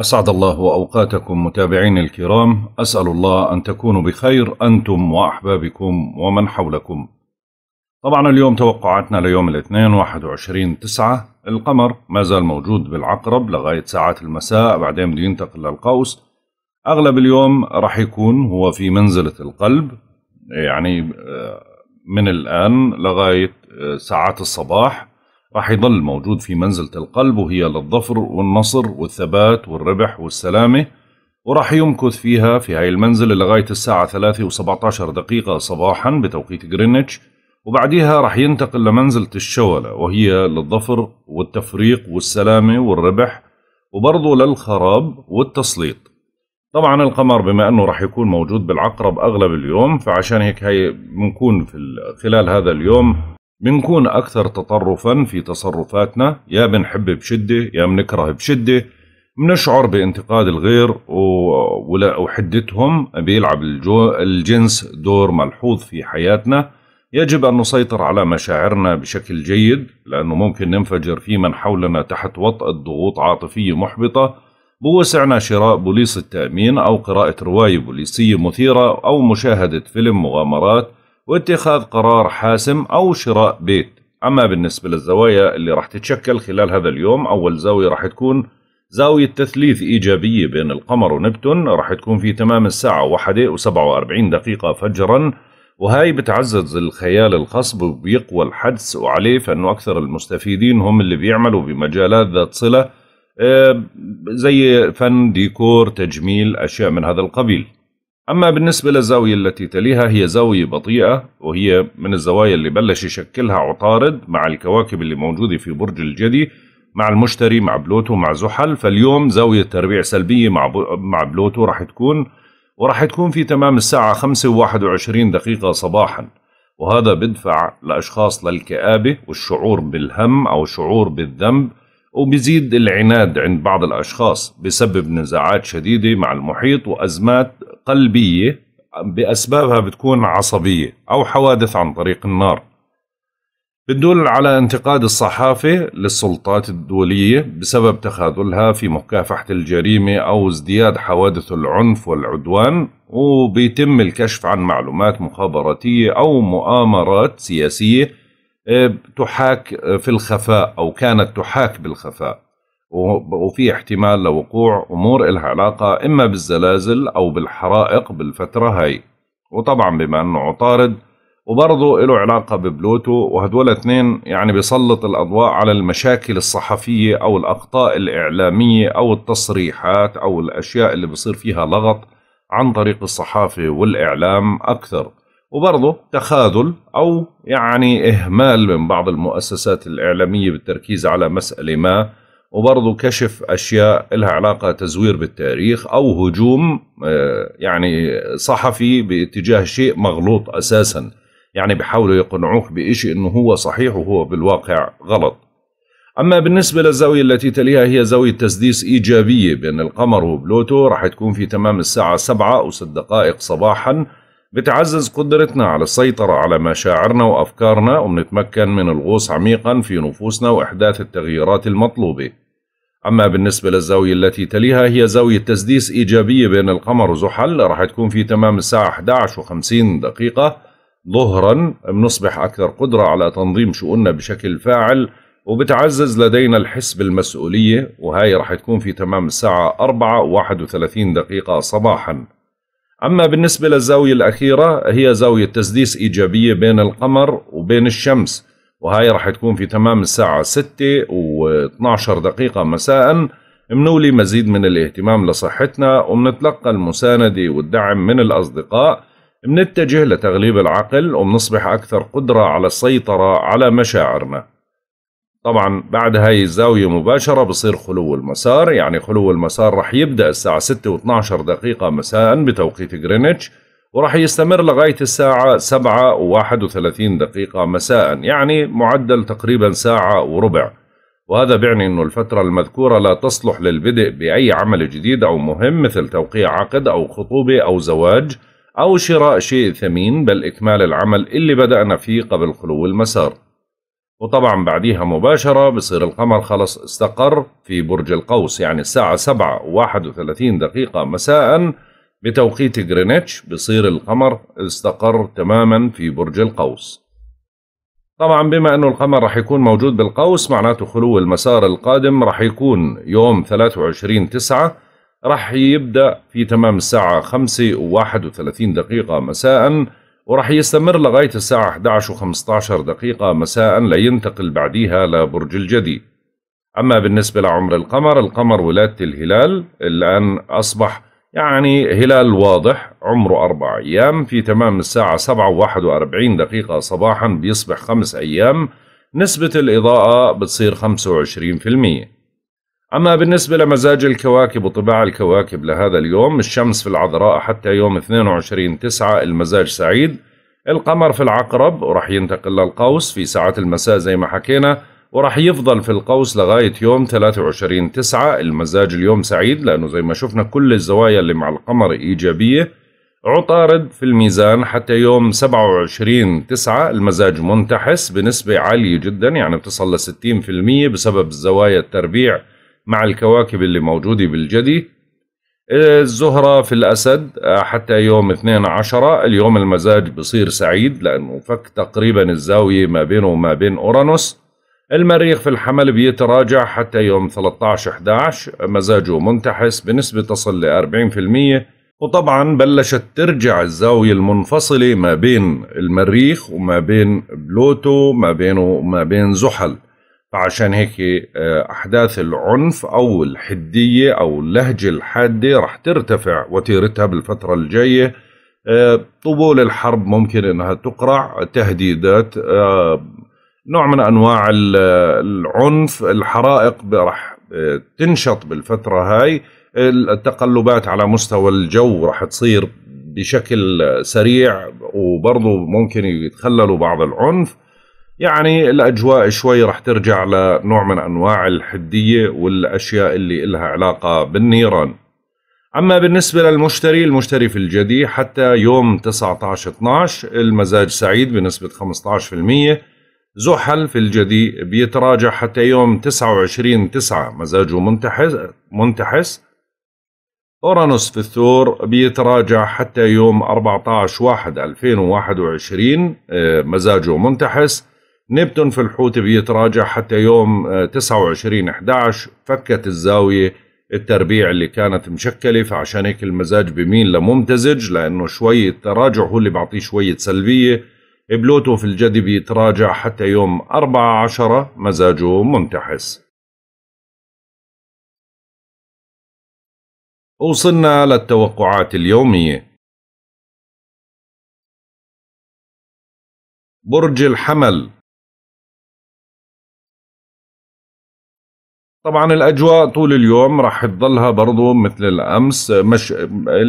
أسعد الله أوقاتكم متابعين الكرام أسأل الله أن تكونوا بخير أنتم وأحبابكم ومن حولكم طبعا اليوم توقعاتنا ليوم الاثنين 21 تسعة القمر ما زال موجود بالعقرب لغاية ساعات المساء بعدين بده ينتقل للقوس أغلب اليوم رح يكون هو في منزلة القلب يعني آه، من الآن لغاية آه، ساعات الصباح راح يضل موجود في منزلة القلب وهي للظفر والنصر والثبات والربح والسلامة وراح يمكث فيها في هاي المنزلة لغاية الساعة 3 و17 دقيقة صباحا بتوقيت غرينتش وبعديها راح ينتقل لمنزلة الشولة وهي للظفر والتفريق والسلامة والربح وبرضه للخراب والتسليط طبعا القمر بما انه راح يكون موجود بالعقرب اغلب اليوم فعشان هيك هي بنكون في خلال هذا اليوم بنكون أكثر تطرفا في تصرفاتنا يا بنحب بشدة يا بنكره بشدة بنشعر بانتقاد الغير وحدتهم بيلعب الجنس دور ملحوظ في حياتنا يجب أن نسيطر على مشاعرنا بشكل جيد لأنه ممكن ننفجر في من حولنا تحت وطأة ضغوط عاطفية محبطة بوسعنا شراء بوليس التأمين أو قراءة رواية بوليسية مثيرة أو مشاهدة فيلم مغامرات واتخاذ قرار حاسم أو شراء بيت أما بالنسبة للزوايا اللي راح تتشكل خلال هذا اليوم أول زاوية راح تكون زاوية تثليث إيجابية بين القمر ونبتون راح تكون في تمام الساعة واحدة وسبعة وأربعين دقيقة فجرا وهاي بتعزز الخيال الخصب وبيقوى الحدس وعليه فإنه أكثر المستفيدين هم اللي بيعملوا بمجالات ذات صلة آه، زي فن ديكور تجميل أشياء من هذا القبيل أما بالنسبة للزاوية التي تليها هي زاوية بطيئة وهي من الزوايا اللي بلش يشكلها عطارد مع الكواكب اللي موجودة في برج الجدي مع المشتري مع بلوتو مع زحل فاليوم زاوية تربيع سلبية مع مع بلوتو راح تكون وراح تكون في تمام الساعة 5 و21 دقيقة صباحا وهذا بدفع لأشخاص للكآبة والشعور بالهم أو شعور بالذنب وبزيد العناد عند بعض الأشخاص بسبب نزاعات شديدة مع المحيط وأزمات قلبيه باسبابها بتكون عصبيه او حوادث عن طريق النار بتدل على انتقاد الصحافه للسلطات الدوليه بسبب تخاذلها في مكافحه الجريمه او ازدياد حوادث العنف والعدوان وبيتم الكشف عن معلومات مخابراتيه او مؤامرات سياسيه آه، تحاك في الخفاء او كانت تحاك بالخفاء وفي احتمال لوقوع أمور إلها علاقة إما بالزلازل أو بالحرائق بالفترة هاي وطبعا بما أنه عطارد وبرضه له علاقة ببلوتو وهدول اثنين يعني بيسلط الأضواء على المشاكل الصحفية أو الأخطاء الإعلامية أو التصريحات أو الأشياء اللي بصير فيها لغط عن طريق الصحافة والإعلام أكثر وبرضه تخاذل أو يعني إهمال من بعض المؤسسات الإعلامية بالتركيز على مسألة ما وبرضه كشف أشياء لها علاقة تزوير بالتاريخ أو هجوم آه، يعني صحفي باتجاه شيء مغلوط أساسا يعني بحاولوا يقنعوك بإشي أنه هو صحيح وهو بالواقع غلط أما بالنسبة للزاوية التي تليها هي زاوية تسديس إيجابية بين القمر وبلوتو راح تكون في تمام الساعة 7 أو 6 دقائق صباحا بتعزز قدرتنا على السيطرة على مشاعرنا وأفكارنا وبنتمكن من الغوص عميقا في نفوسنا وإحداث التغييرات المطلوبة أما بالنسبة للزاوية التي تليها هي زاوية تسديس إيجابية بين القمر وزحل راح تكون في تمام الساعة 11 و50 دقيقة ظهرا بنصبح أكثر قدرة على تنظيم شؤوننا بشكل فاعل وبتعزز لدينا الحس بالمسؤولية وهي راح تكون في تمام الساعة 4 و31 دقيقة صباحا أما بالنسبة للزاوية الأخيرة هي زاوية تسديس إيجابية بين القمر وبين الشمس وهاي راح تكون في تمام الساعة 6 و12 دقيقة مساء منولي مزيد من الاهتمام لصحتنا ومنتلقى المساندة والدعم من الأصدقاء منتجه لتغليب العقل ومنصبح أكثر قدرة على السيطرة على مشاعرنا طبعا بعد هاي الزاوية مباشرة بصير خلو المسار يعني خلو المسار رح يبدأ الساعة 6 و12 دقيقة مساء بتوقيت غرينتش وراح يستمر لغاية الساعة سبعة وواحد وثلاثين دقيقة مساء يعني معدل تقريبا ساعة وربع وهذا بيعني أن الفترة المذكورة لا تصلح للبدء بأي عمل جديد أو مهم مثل توقيع عقد أو خطوبة أو زواج أو شراء شيء ثمين بل إكمال العمل اللي بدأنا فيه قبل خلو المسار وطبعا بعديها مباشرة بصير القمر خلص استقر في برج القوس يعني الساعة سبعة وواحد وثلاثين دقيقة مساءً بتوقيت غرينتش بصير القمر استقر تماما في برج القوس طبعا بما أنه القمر رح يكون موجود بالقوس معناته خلو المسار القادم رح يكون يوم 23 تسعة رح يبدأ في تمام الساعة 5 و 31 دقيقة مساء ورح يستمر لغاية الساعة 11 و 15 دقيقة مساء لينتقل بعديها لبرج الجدي أما بالنسبة لعمر القمر القمر ولادة الهلال الآن أصبح يعني هلال واضح عمره أربع أيام في تمام الساعة سبعة وواحد وأربعين دقيقة صباحا بيصبح خمس أيام نسبة الإضاءة بتصير خمسة وعشرين في المية أما بالنسبة لمزاج الكواكب وطباع الكواكب لهذا اليوم الشمس في العذراء حتى يوم 22 تسعة المزاج سعيد القمر في العقرب ورح ينتقل للقوس في ساعات المساء زي ما حكينا وراح يفضل في القوس لغاية يوم 23 تسعة المزاج اليوم سعيد لأنه زي ما شفنا كل الزوايا اللي مع القمر إيجابية عطارد في الميزان حتى يوم 27 تسعة المزاج منتحس بنسبة عالية جدا يعني بتصل ل 60% بسبب الزوايا التربيع مع الكواكب اللي موجودة بالجدي الزهرة في الأسد حتى يوم 12 اليوم المزاج بصير سعيد لأنه فك تقريبا الزاوية ما بينه وما بين أورانوس المريخ في الحمل بيتراجع حتى يوم 13/11 مزاجه منتحس بنسبة تصل ل 40% وطبعا بلشت ترجع الزاوية المنفصلة ما بين المريخ وما بين بلوتو ما بينه وما بين زحل فعشان هيك آه، أحداث العنف أو الحدية أو اللهجة الحادة رح ترتفع وتيرتها بالفترة الجاية آه، طبول الحرب ممكن انها تقرع تهديدات آه، نوع من انواع العنف الحرائق راح تنشط بالفتره هاي التقلبات على مستوى الجو راح تصير بشكل سريع وبرضه ممكن يتخللوا بعض العنف يعني الاجواء شوي راح ترجع لنوع من انواع الحديه والاشياء اللي لها علاقه بالنيران اما بالنسبه للمشتري المشتري في الجدي حتى يوم 19 12 المزاج سعيد بنسبه 15% زحل في الجدي بيتراجع حتى يوم 29 9 مزاجه منتحس منتحس أورانوس في الثور بيتراجع حتى يوم 14 1 2021 مزاجه منتحس نبتون في الحوت بيتراجع حتى يوم 29 آه، 11 فكت الزاوية التربيع اللي كانت مشكلة فعشان هيك المزاج بميل لممتزج لأنه شوية تراجع هو اللي بيعطيه شوية سلبية بلوتو في الجدب يتراجع حتى يوم 14 مزاجه منتحس وصلنا للتوقعات اليومية برج الحمل طبعا الأجواء طول اليوم راح تظلها برضو مثل الأمس مش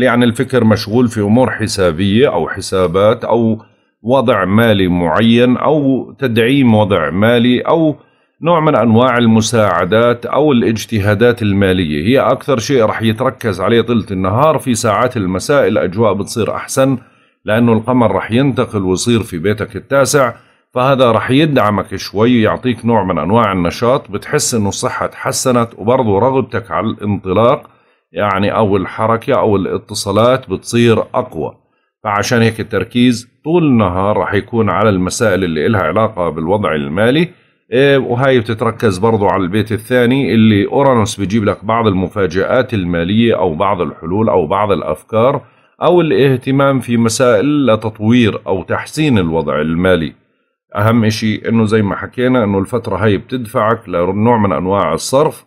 يعني الفكر مشغول في أمور حسابية أو حسابات أو وضع مالي معين او تدعيم وضع مالي او نوع من انواع المساعدات او الاجتهادات الماليه هي اكثر شيء رح يتركز عليه طيله النهار في ساعات المساء الاجواء بتصير احسن لانه القمر رح ينتقل ويصير في بيتك التاسع فهذا رح يدعمك شوي يعطيك نوع من انواع النشاط بتحس انه الصحه تحسنت وبرضه رغبتك على الانطلاق يعني او الحركه او الاتصالات بتصير اقوى فعشان هيك التركيز طول النهار راح يكون على المسائل اللي إلها علاقة بالوضع المالي إيه، وهي بتتركز برضو على البيت الثاني اللي أورانوس بيجيب لك بعض المفاجآت المالية أو بعض الحلول أو بعض الأفكار أو الاهتمام في مسائل لتطوير أو تحسين الوضع المالي أهم إشي أنه زي ما حكينا أنه الفترة هاي بتدفعك لنوع من أنواع الصرف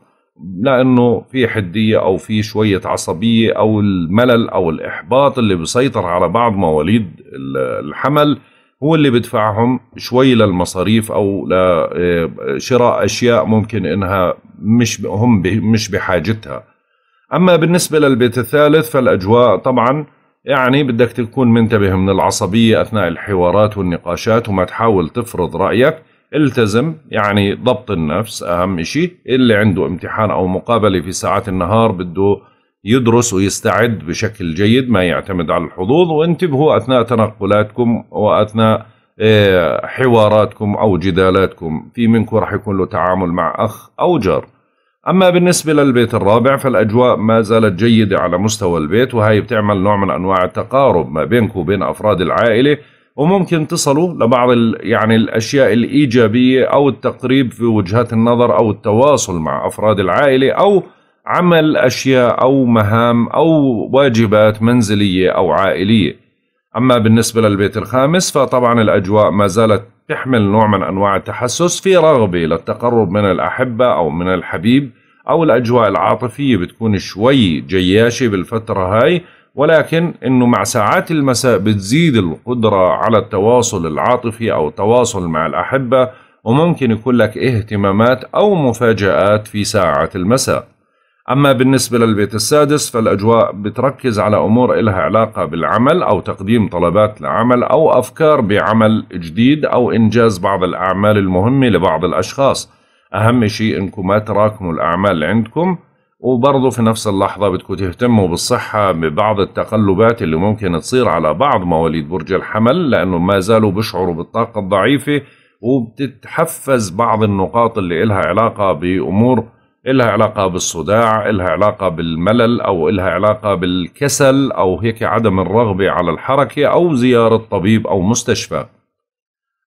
لانه في حديه او في شويه عصبيه او الملل او الاحباط اللي بيسيطر على بعض مواليد الحمل هو اللي بدفعهم شوي للمصاريف او لشراء آه، اشياء ممكن انها مش هم مش بحاجتها. اما بالنسبه للبيت الثالث فالاجواء طبعا يعني بدك تكون منتبه من العصبيه اثناء الحوارات والنقاشات وما تحاول تفرض رايك التزم يعني ضبط النفس أهم شيء اللي عنده امتحان أو مقابلة في ساعات النهار بده يدرس ويستعد بشكل جيد ما يعتمد على الحظوظ وانتبهوا أثناء تنقلاتكم وأثناء آه، حواراتكم أو جدالاتكم في منكم راح يكون له تعامل مع أخ أو جار أما بالنسبة للبيت الرابع فالأجواء ما زالت جيدة على مستوى البيت وهي بتعمل نوع من أنواع التقارب ما بينكم وبين أفراد العائلة وممكن تصلوا لبعض يعني الأشياء الإيجابية أو التقريب في وجهات النظر أو التواصل مع أفراد العائلة أو عمل أشياء أو مهام أو واجبات منزلية أو عائلية أما بالنسبة للبيت الخامس فطبعا الأجواء ما زالت تحمل نوع من أنواع التحسس في رغبة للتقرب من الأحبة أو من الحبيب أو الأجواء العاطفية بتكون شوي جياشة بالفترة هاي ولكن انه مع ساعات المساء بتزيد القدرة على التواصل العاطفي او التواصل مع الاحبة وممكن يكون لك اهتمامات او مفاجآت في ساعات المساء اما بالنسبة للبيت السادس فالاجواء بتركز على امور إلها علاقة بالعمل او تقديم طلبات لعمل او افكار بعمل جديد او انجاز بعض الاعمال المهمة لبعض الاشخاص اهم شيء انكم ما تراكموا الاعمال عندكم وبرضه في نفس اللحظة بدكم تهتموا بالصحة ببعض التقلبات اللي ممكن تصير على بعض مواليد برج الحمل لأنه ما زالوا بيشعروا بالطاقة الضعيفة وبتتحفز بعض النقاط اللي إلها علاقة بأمور إلها علاقة بالصداع إلها علاقة بالملل أو إلها علاقة بالكسل أو هيك عدم الرغبة على الحركة أو زيارة طبيب أو مستشفى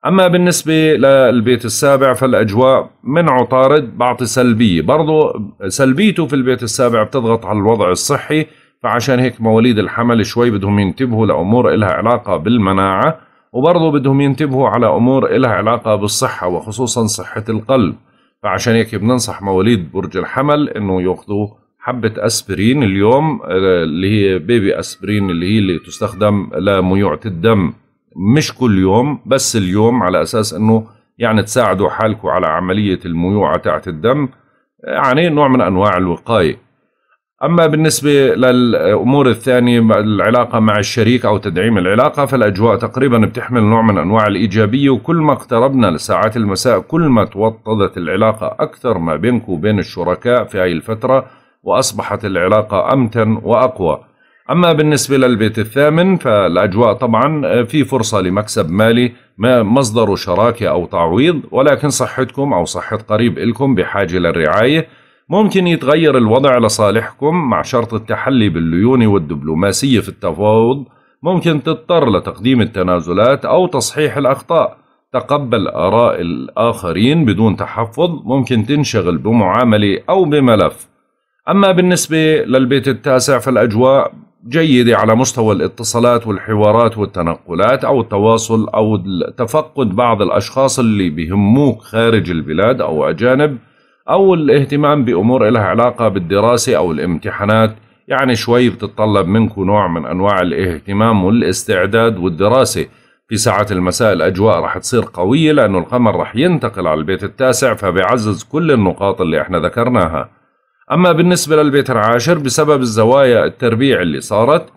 أما بالنسبة للبيت السابع فالأجواء من عطارد بعطي سلبية برضو سلبيته في البيت السابع بتضغط على الوضع الصحي فعشان هيك مواليد الحمل شوي بدهم ينتبهوا لأمور إلها علاقة بالمناعة وبرضو بدهم ينتبهوا على أمور إلها علاقة بالصحة وخصوصا صحة القلب فعشان هيك بننصح مواليد برج الحمل إنه يأخذوا حبة أسبرين اليوم آه، اللي هي بيبي أسبرين اللي هي اللي تستخدم لميوعة الدم مش كل يوم بس اليوم على أساس أنه يعني تساعدوا حالكم على عملية الميوعة تاعت الدم يعني نوع من أنواع الوقاية أما بالنسبة للأمور الثانية العلاقة مع الشريك أو تدعيم العلاقة فالأجواء تقريبا بتحمل نوع من أنواع الإيجابية وكل ما اقتربنا لساعات المساء كل ما توطدت العلاقة أكثر ما بينك وبين الشركاء في هاي الفترة وأصبحت العلاقة أمتن وأقوى أما بالنسبة للبيت الثامن فالأجواء طبعا آه، في فرصة لمكسب مالي ما مصدره شراكة أو تعويض ولكن صحتكم أو صحة قريب إلكم بحاجة للرعاية ممكن يتغير الوضع لصالحكم مع شرط التحلي بالليونة والدبلوماسية في التفاوض ممكن تضطر لتقديم التنازلات أو تصحيح الأخطاء تقبل آراء الآخرين بدون تحفظ ممكن تنشغل بمعاملة أو بملف أما بالنسبة للبيت التاسع فالأجواء جيدة على مستوى الاتصالات والحوارات والتنقلات أو التواصل أو تفقد بعض الأشخاص اللي بهموك خارج البلاد أو أجانب أو الاهتمام بأمور لها علاقة بالدراسة أو الامتحانات يعني شوي بتتطلب منكم نوع من أنواع الاهتمام والاستعداد والدراسة في ساعة المساء الأجواء رح تصير قوية لأنه القمر رح ينتقل على البيت التاسع فبيعزز كل النقاط اللي احنا ذكرناها أما بالنسبة للبيت العاشر بسبب الزوايا التربيع اللي صارت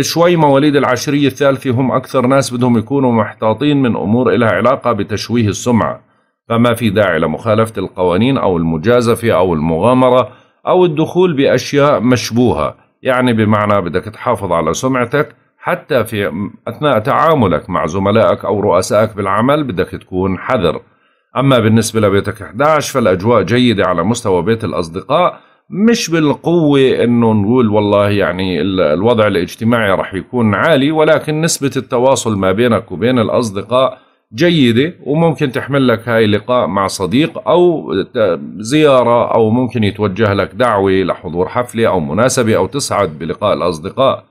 شوي مواليد العشرية الثالثة هم أكثر ناس بدهم يكونوا محتاطين من أمور إلها علاقة بتشويه السمعة فما في داعي لمخالفة القوانين أو المجازفة أو المغامرة أو الدخول بأشياء مشبوهة يعني بمعنى بدك تحافظ على سمعتك حتى في أثناء تعاملك مع زملائك أو رؤسائك بالعمل بدك تكون حذر أما بالنسبة لبيتك 11 فالأجواء جيدة على مستوى بيت الأصدقاء مش بالقوة انه نقول والله يعني الوضع الاجتماعي رح يكون عالي ولكن نسبة التواصل ما بينك وبين الاصدقاء جيدة وممكن تحمل لك هاي لقاء مع صديق او زيارة او ممكن يتوجه لك دعوة لحضور حفلة او مناسبة او تسعد بلقاء الاصدقاء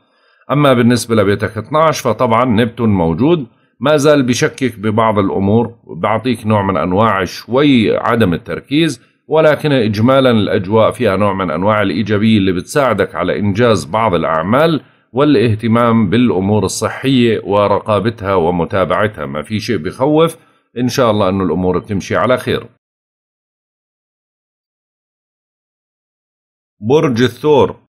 اما بالنسبة لبيتك 12 فطبعا نبتون موجود ما زال بشكك ببعض الامور بعطيك نوع من انواع شوي عدم التركيز ولكن إجمالا الأجواء فيها نوع من أنواع الإيجابية اللي بتساعدك على إنجاز بعض الأعمال والاهتمام بالأمور الصحية ورقابتها ومتابعتها ما في شيء بخوف إن شاء الله أنه الأمور بتمشي على خير برج الثور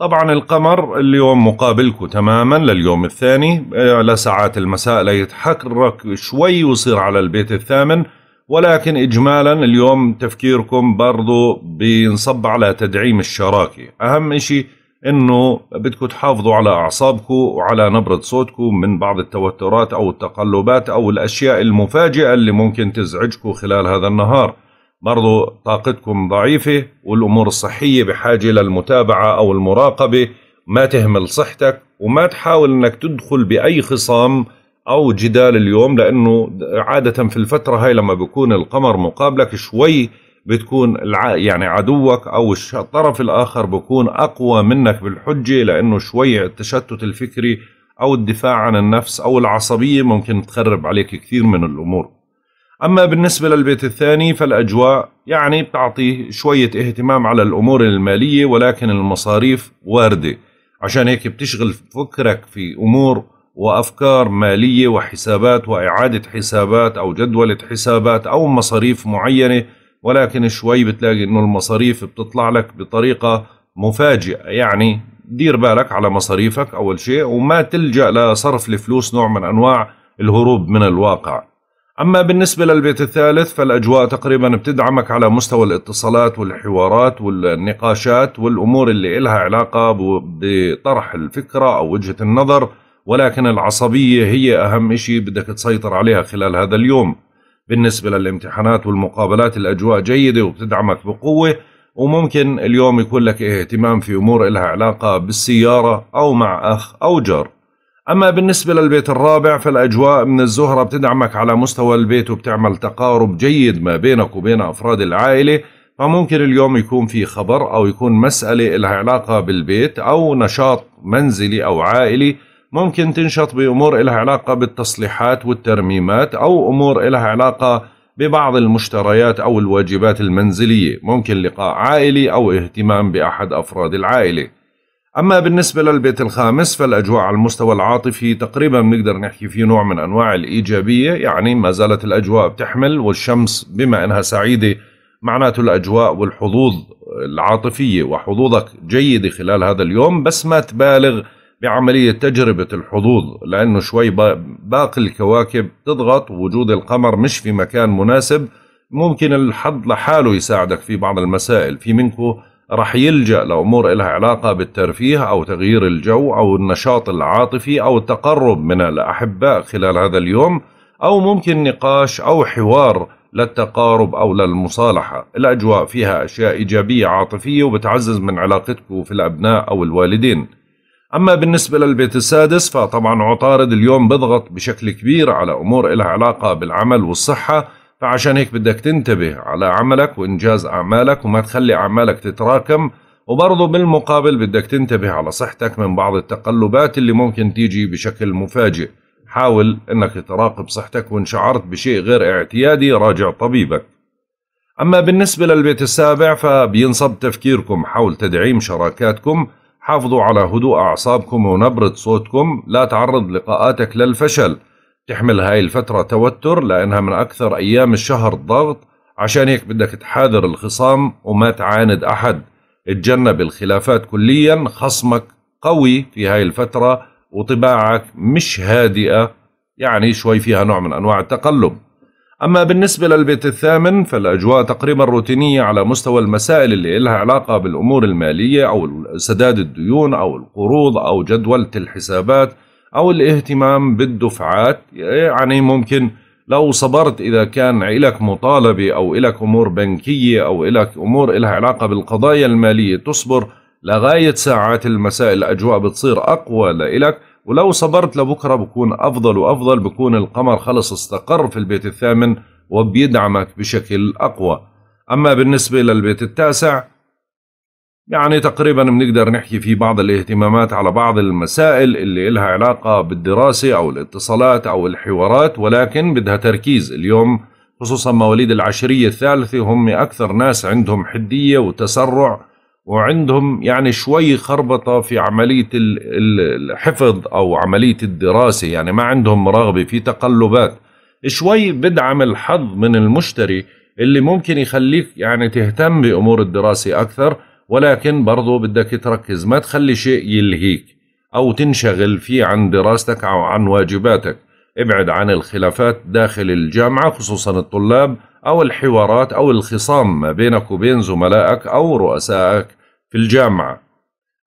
طبعا القمر اليوم مقابلكم تماما لليوم الثاني آه، لساعات المساء لا يتحرك شوي ويصير على البيت الثامن ولكن إجمالا اليوم تفكيركم برضو بينصب على تدعيم الشراكة أهم إشي أنه بدكم تحافظوا على أعصابكم وعلى نبرة صوتكم من بعض التوترات أو التقلبات أو الأشياء المفاجئة اللي ممكن تزعجكم خلال هذا النهار برضو طاقتكم ضعيفة والأمور الصحية بحاجة للمتابعة أو المراقبة ما تهمل صحتك وما تحاول أنك تدخل بأي خصام أو جدال اليوم لأنه عادة في الفترة هاي لما بيكون القمر مقابلك شوي بتكون يعني عدوك أو الطرف الآخر بيكون أقوى منك بالحجة لأنه شوي التشتت الفكري أو الدفاع عن النفس أو العصبية ممكن تخرب عليك كثير من الأمور أما بالنسبة للبيت الثاني فالأجواء يعني بتعطي شوية اهتمام على الأمور المالية ولكن المصاريف واردة عشان هيك بتشغل فكرك في أمور وأفكار مالية وحسابات وإعادة حسابات أو جدولة حسابات أو مصاريف معينة ولكن شوي بتلاقي إنه المصاريف بتطلع لك بطريقة مفاجئة يعني دير بالك على مصاريفك أول شيء وما تلجأ لصرف الفلوس نوع من أنواع الهروب من الواقع أما بالنسبة للبيت الثالث فالأجواء تقريبا بتدعمك على مستوى الاتصالات والحوارات والنقاشات والأمور اللي إلها علاقة بطرح الفكرة أو وجهة النظر ولكن العصبية هي أهم شيء بدك تسيطر عليها خلال هذا اليوم بالنسبة للامتحانات والمقابلات الأجواء جيدة وبتدعمك بقوة وممكن اليوم يكون لك اهتمام في أمور إلها علاقة بالسيارة أو مع أخ أو جار أما بالنسبة للبيت الرابع فالأجواء من الزهرة بتدعمك على مستوى البيت وبتعمل تقارب جيد ما بينك وبين أفراد العائلة فممكن اليوم يكون في خبر أو يكون مسألة لها علاقة بالبيت أو نشاط منزلي أو عائلي ممكن تنشط بأمور لها علاقة بالتصليحات والترميمات أو أمور لها علاقة ببعض المشتريات أو الواجبات المنزلية ممكن لقاء عائلي أو اهتمام بأحد أفراد العائلة أما بالنسبة للبيت الخامس فالأجواء على المستوى العاطفي تقريبا بنقدر نحكي في نوع من أنواع الإيجابية يعني ما زالت الأجواء بتحمل والشمس بما أنها سعيدة معناته الأجواء والحظوظ العاطفية وحظوظك جيدة خلال هذا اليوم بس ما تبالغ بعملية تجربة الحظوظ لأنه شوي باقي الكواكب تضغط وجود القمر مش في مكان مناسب ممكن الحظ لحاله يساعدك في بعض المسائل في منكم راح يلجأ لأمور لها علاقة بالترفيه أو تغيير الجو أو النشاط العاطفي أو التقرب من الأحباء خلال هذا اليوم أو ممكن نقاش أو حوار للتقارب أو للمصالحة الأجواء فيها أشياء إيجابية عاطفية وبتعزز من علاقتك في الأبناء أو الوالدين أما بالنسبة للبيت السادس فطبعا عطارد اليوم بضغط بشكل كبير على أمور لها علاقة بالعمل والصحة فعشان هيك بدك تنتبه على عملك وإنجاز أعمالك وما تخلي أعمالك تتراكم وبرضه بالمقابل بدك تنتبه على صحتك من بعض التقلبات اللي ممكن تيجي بشكل مفاجئ حاول أنك تراقب صحتك وإن شعرت بشيء غير اعتيادي راجع طبيبك أما بالنسبة للبيت السابع فبينصب تفكيركم حول تدعيم شراكاتكم حافظوا على هدوء أعصابكم ونبرة صوتكم لا تعرض لقاءاتك للفشل تحمل هاي الفترة توتر لأنها من أكثر أيام الشهر ضغط عشان هيك بدك تحاذر الخصام وما تعاند أحد اتجنب الخلافات كليا خصمك قوي في هاي الفترة وطباعك مش هادئة يعني شوي فيها نوع من أنواع التقلب أما بالنسبة للبيت الثامن فالأجواء تقريبا روتينية على مستوى المسائل اللي إلها علاقة بالأمور المالية أو سداد الديون أو القروض أو جدولة الحسابات أو الاهتمام بالدفعات يعني ممكن لو صبرت إذا كان إلك مطالبة أو إلك أمور بنكية أو إلك أمور إلها علاقة بالقضايا المالية تصبر لغاية ساعات المساء الأجواء بتصير أقوى لإلك ولو صبرت لبكرة بكون أفضل وأفضل بكون القمر خلص استقر في البيت الثامن وبيدعمك بشكل أقوى أما بالنسبة للبيت التاسع يعني تقريبا بنقدر نحكي في بعض الاهتمامات على بعض المسائل اللي إلها علاقة بالدراسة أو الاتصالات أو الحوارات ولكن بدها تركيز اليوم خصوصا مواليد العشرية الثالثة هم أكثر ناس عندهم حدية وتسرع وعندهم يعني شوي خربطة في عملية الحفظ أو عملية الدراسة يعني ما عندهم رغبة في تقلبات شوي بدعم الحظ من المشتري اللي ممكن يخليك يعني تهتم بأمور الدراسة أكثر ولكن برضه بدك تركز ما تخلي شيء يلهيك أو تنشغل فيه عن دراستك أو عن واجباتك ابعد عن الخلافات داخل الجامعة خصوصا الطلاب أو الحوارات أو الخصام ما بينك وبين زملائك أو رؤسائك في الجامعة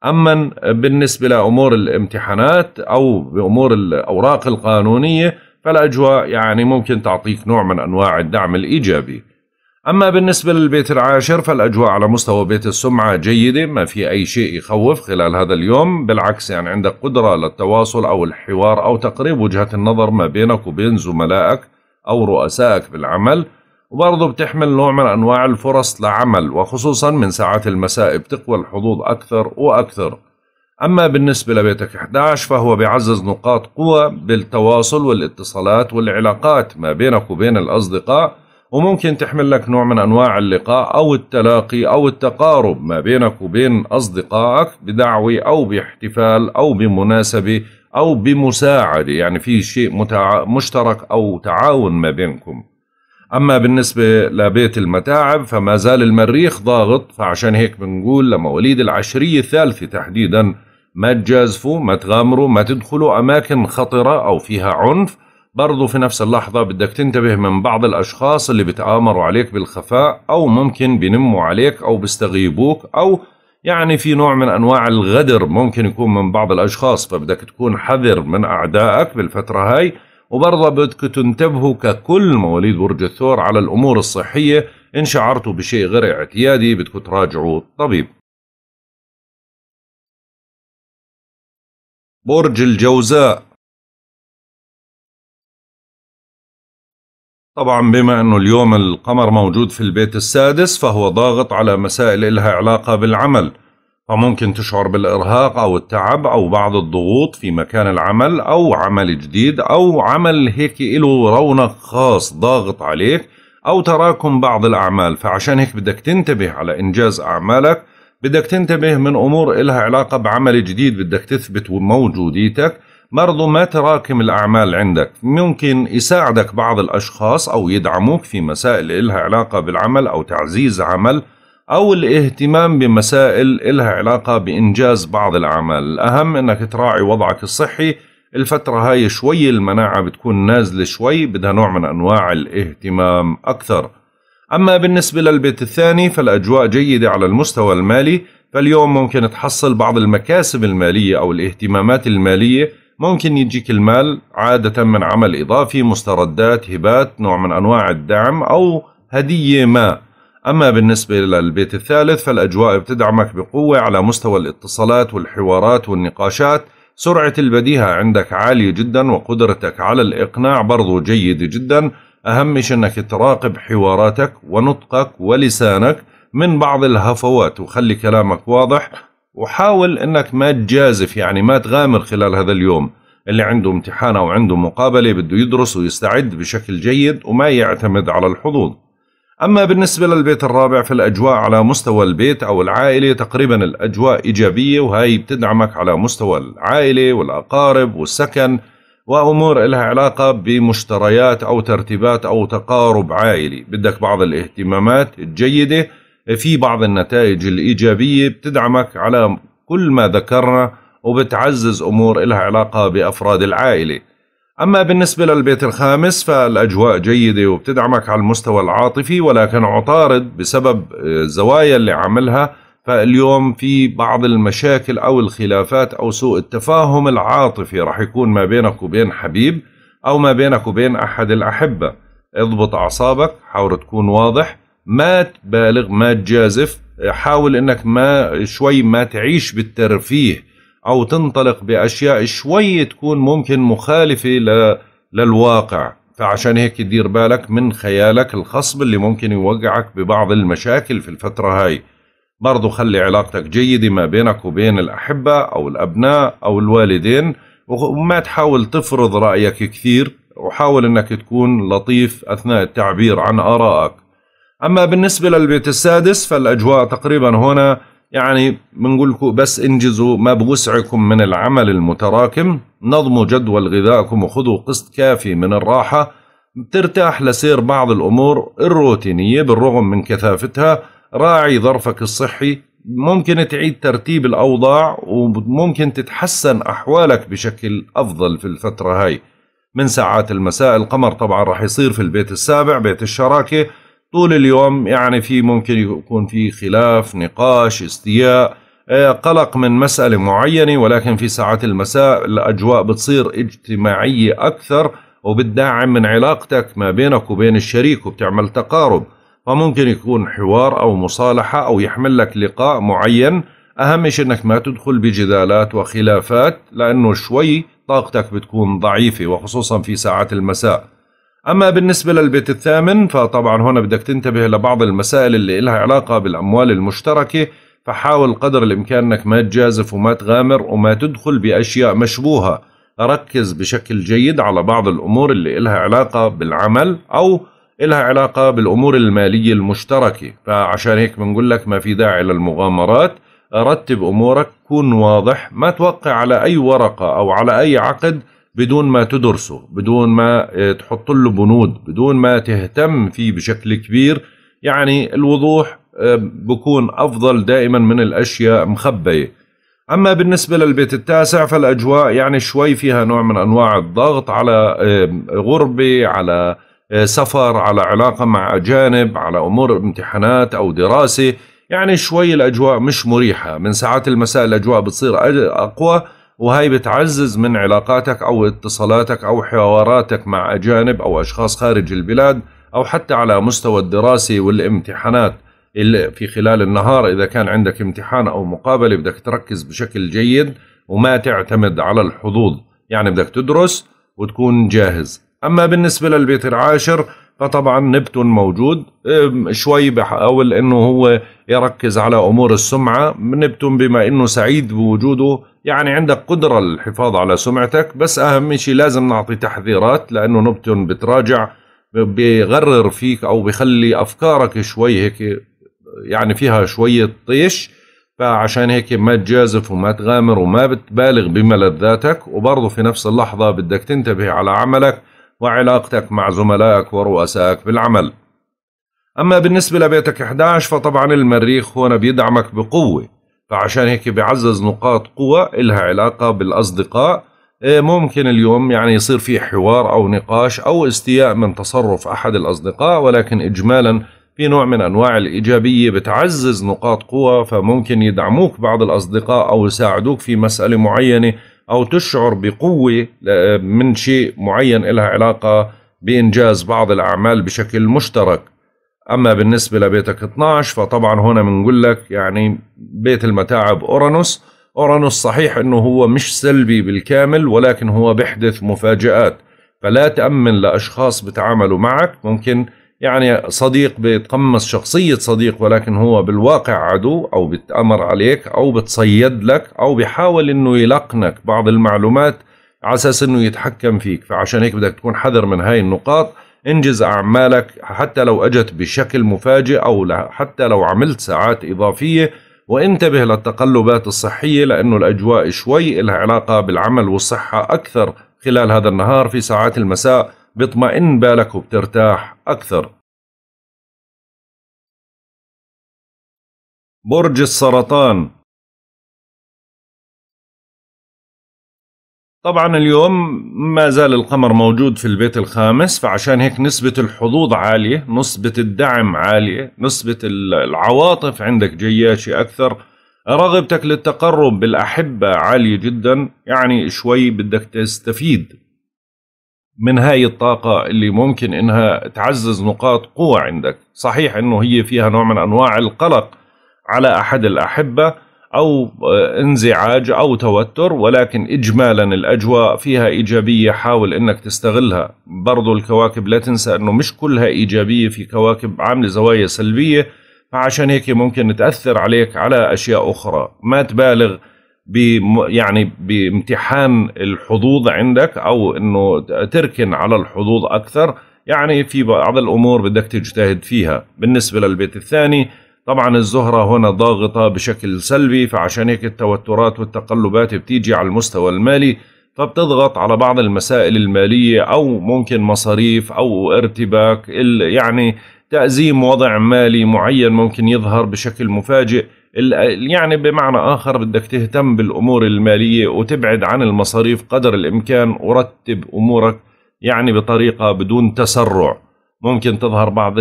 أما بالنسبة لأمور الامتحانات أو بأمور الأوراق القانونية فالأجواء يعني ممكن تعطيك نوع من أنواع الدعم الإيجابي أما بالنسبة للبيت العاشر فالأجواء على مستوى بيت السمعة جيدة ما في أي شيء يخوف خلال هذا اليوم بالعكس يعني عندك قدرة للتواصل أو الحوار أو تقريب وجهة النظر ما بينك وبين زملائك أو رؤسائك بالعمل وبرضه بتحمل نوع من أنواع الفرص لعمل وخصوصا من ساعات المساء بتقوى الحظوظ أكثر وأكثر أما بالنسبة لبيتك 11 فهو بيعزز نقاط قوة بالتواصل والاتصالات والعلاقات ما بينك وبين الأصدقاء وممكن تحمل لك نوع من أنواع اللقاء أو التلاقي أو التقارب ما بينك وبين أصدقائك بدعوة أو باحتفال أو بمناسبة أو بمساعدة يعني في شيء متع... مشترك أو تعاون ما بينكم أما بالنسبة لبيت المتاعب فما زال المريخ ضاغط فعشان هيك بنقول لمواليد العشرية الثالثة تحديدا ما تجازفوا ما تغامروا ما تدخلوا أماكن خطرة أو فيها عنف برضو في نفس اللحظة بدك تنتبه من بعض الأشخاص اللي بتآمروا عليك بالخفاء أو ممكن بنموا عليك أو بيستغيبوك أو يعني في نوع من أنواع الغدر ممكن يكون من بعض الأشخاص فبدك تكون حذر من أعدائك بالفترة هاي وبرضه بدك تنتبهوا ككل مواليد برج الثور على الأمور الصحية إن شعرتوا بشيء غير اعتيادي بدك تراجعوا الطبيب برج الجوزاء طبعا بما أنه اليوم القمر موجود في البيت السادس فهو ضاغط على مسائل لها علاقة بالعمل فممكن تشعر بالإرهاق أو التعب أو بعض الضغوط في مكان العمل أو عمل جديد أو عمل هيك له رونق خاص ضاغط عليك أو تراكم بعض الأعمال فعشان هيك بدك تنتبه على إنجاز أعمالك بدك تنتبه من أمور إلها علاقة بعمل جديد بدك تثبت موجوديتك برضو ما تراكم الأعمال عندك ممكن يساعدك بعض الأشخاص أو يدعموك في مسائل إلها علاقة بالعمل أو تعزيز عمل أو الاهتمام بمسائل إلها علاقة بإنجاز بعض الأعمال الأهم أنك تراعي وضعك الصحي الفترة هاي شوي المناعة بتكون نازلة شوي بدها نوع من أنواع الاهتمام أكثر أما بالنسبة للبيت الثاني فالأجواء جيدة على المستوى المالي فاليوم ممكن تحصل بعض المكاسب المالية أو الاهتمامات المالية ممكن يجيك المال عادة من عمل إضافي مستردات هبات نوع من أنواع الدعم أو هدية ما أما بالنسبة للبيت الثالث فالأجواء بتدعمك بقوة على مستوى الاتصالات والحوارات والنقاشات سرعة البديهة عندك عالية جدا وقدرتك على الإقناع برضو جيدة جدا أهم شيء أنك تراقب حواراتك ونطقك ولسانك من بعض الهفوات وخلي كلامك واضح وحاول انك ما تجازف يعني ما تغامر خلال هذا اليوم اللي عنده امتحان او عنده مقابله بده يدرس ويستعد بشكل جيد وما يعتمد على الحظوظ. اما بالنسبه للبيت الرابع فالاجواء على مستوى البيت او العائله تقريبا الاجواء ايجابيه وهي بتدعمك على مستوى العائله والاقارب والسكن وامور لها علاقه بمشتريات او ترتيبات او تقارب عائلي، بدك بعض الاهتمامات الجيده في بعض النتائج الإيجابية بتدعمك على كل ما ذكرنا وبتعزز أمور إلها علاقة بأفراد العائلة أما بالنسبة للبيت الخامس فالأجواء جيدة وبتدعمك على المستوى العاطفي ولكن عطارد بسبب الزوايا آه، اللي عملها فاليوم في بعض المشاكل أو الخلافات أو سوء التفاهم العاطفي رح يكون ما بينك وبين حبيب أو ما بينك وبين أحد الأحبة اضبط أعصابك حاول تكون واضح ما تبالغ ما تجازف حاول انك ما شوي ما تعيش بالترفيه او تنطلق باشياء شوي تكون ممكن مخالفه للواقع فعشان هيك دير بالك من خيالك الخصب اللي ممكن يوقعك ببعض المشاكل في الفتره هاي برضو خلي علاقتك جيدة ما بينك وبين الأحبة أو الأبناء أو الوالدين وما تحاول تفرض رأيك كثير وحاول أنك تكون لطيف أثناء التعبير عن آرائك أما بالنسبة للبيت السادس فالأجواء تقريبا هنا يعني بنقول لكم بس انجزوا ما بوسعكم من العمل المتراكم نظموا جدول غذائكم وخذوا قسط كافي من الراحة بترتاح لسير بعض الأمور الروتينية بالرغم من كثافتها راعي ظرفك الصحي ممكن تعيد ترتيب الأوضاع وممكن تتحسن أحوالك بشكل أفضل في الفترة هاي من ساعات المساء القمر طبعا راح يصير في البيت السابع بيت الشراكة طول اليوم يعني في ممكن يكون في خلاف نقاش استياء آه، قلق من مسألة معينة ولكن في ساعات المساء الأجواء بتصير اجتماعية أكثر وبتدعم من علاقتك ما بينك وبين الشريك وبتعمل تقارب فممكن يكون حوار أو مصالحة أو يحمل لك لقاء معين أهم شيء أنك ما تدخل بجدالات وخلافات لأنه شوي طاقتك بتكون ضعيفة وخصوصا في ساعات المساء أما بالنسبة للبيت الثامن فطبعا هنا بدك تنتبه لبعض المسائل اللي إلها علاقة بالأموال المشتركة فحاول قدر الإمكان أنك ما تجازف وما تغامر وما تدخل بأشياء مشبوهة ركز بشكل جيد على بعض الأمور اللي إلها علاقة بالعمل أو إلها علاقة بالأمور المالية المشتركة فعشان هيك بنقول لك ما في داعي للمغامرات رتب أمورك كن واضح ما توقع على أي ورقة أو على أي عقد بدون ما تدرسه بدون ما آه، تحط له بنود بدون ما تهتم فيه بشكل كبير يعني الوضوح آه، بكون أفضل دائما من الأشياء مخبية أما بالنسبة للبيت التاسع فالأجواء يعني شوي فيها نوع من أنواع الضغط على آه، غربة على سفر على علاقة مع أجانب على أمور امتحانات أو دراسة يعني شوي الأجواء مش مريحة من ساعات المساء الأجواء بتصير أقوى وهي بتعزز من علاقاتك أو اتصالاتك أو حواراتك مع أجانب أو أشخاص خارج البلاد أو حتى على مستوى الدراسة والامتحانات اللي في خلال النهار إذا كان عندك امتحان أو مقابلة بدك تركز بشكل جيد وما تعتمد على الحظوظ يعني بدك تدرس وتكون جاهز أما بالنسبة للبيت العاشر فطبعا نبتون موجود شوي بحاول انه هو يركز على امور السمعه نبتون بما انه سعيد بوجوده يعني عندك قدرة للحفاظ على سمعتك بس أهم شيء لازم نعطي تحذيرات لأنه نبتون بتراجع بغرر فيك أو بخلي أفكارك شوي هيك يعني فيها شوية طيش فعشان هيك ما تجازف وما تغامر وما بتبالغ بملذاتك وبرضه في نفس اللحظة بدك تنتبه على عملك وعلاقتك مع زملائك ورؤسائك بالعمل أما بالنسبة لبيتك 11 فطبعا المريخ هنا بيدعمك بقوة فعشان هيك بيعزز نقاط قوة إلها علاقة بالأصدقاء إيه، ممكن اليوم يعني يصير في حوار أو نقاش أو استياء من تصرف أحد الأصدقاء ولكن إجمالا في نوع من أنواع الإيجابية بتعزز نقاط قوة فممكن يدعموك بعض الأصدقاء أو يساعدوك في مسألة معينة أو تشعر بقوة من شيء معين إلها علاقة بإنجاز بعض الأعمال بشكل مشترك اما بالنسبه لبيتك 12 فطبعا هنا بنقول لك يعني بيت المتاعب اورانوس اورانوس صحيح انه هو مش سلبي بالكامل ولكن هو بيحدث مفاجات فلا تامن لاشخاص بتعاملوا معك ممكن يعني صديق بيتقمص شخصية صديق ولكن هو بالواقع عدو أو بتأمر عليك أو بتصيد لك أو بيحاول أنه يلقنك بعض المعلومات على أساس أنه يتحكم فيك فعشان هيك بدك تكون حذر من هاي النقاط انجز أعمالك حتى لو أجت بشكل مفاجئ أو حتى لو عملت ساعات إضافية وانتبه للتقلبات الصحية لأنه الأجواء شوي لها علاقة بالعمل والصحة أكثر خلال هذا النهار في ساعات المساء بيطمئن بالك وبترتاح أكثر برج السرطان طبعا اليوم ما زال القمر موجود في البيت الخامس فعشان هيك نسبة الحظوظ عالية نسبة الدعم عالية نسبة العواطف عندك جياشة أكثر رغبتك للتقرب بالأحبة عالية جدا يعني شوي بدك تستفيد من هاي الطاقة اللي ممكن إنها تعزز نقاط قوة عندك صحيح إنه هي فيها نوع من أنواع القلق على أحد الأحبة او آه، انزعاج او توتر ولكن اجمالا الاجواء فيها ايجابيه حاول انك تستغلها برضو الكواكب لا تنسى انه مش كلها ايجابيه في كواكب عامله زوايا سلبيه فعشان هيك ممكن تاثر عليك على اشياء اخرى ما تبالغ يعني بامتحان الحظوظ عندك او انه تركن على الحظوظ اكثر يعني في بعض الامور بدك تجتهد فيها بالنسبه للبيت الثاني طبعا الزهرة هنا ضاغطة بشكل سلبي فعشان هيك التوترات والتقلبات بتيجي على المستوى المالي فبتضغط على بعض المسائل المالية أو ممكن مصاريف أو ارتباك يعني تأزيم وضع مالي معين ممكن يظهر بشكل مفاجئ يعني بمعنى آخر بدك تهتم بالأمور المالية وتبعد عن المصاريف قدر الإمكان ورتب أمورك يعني بطريقة بدون تسرع ممكن تظهر بعض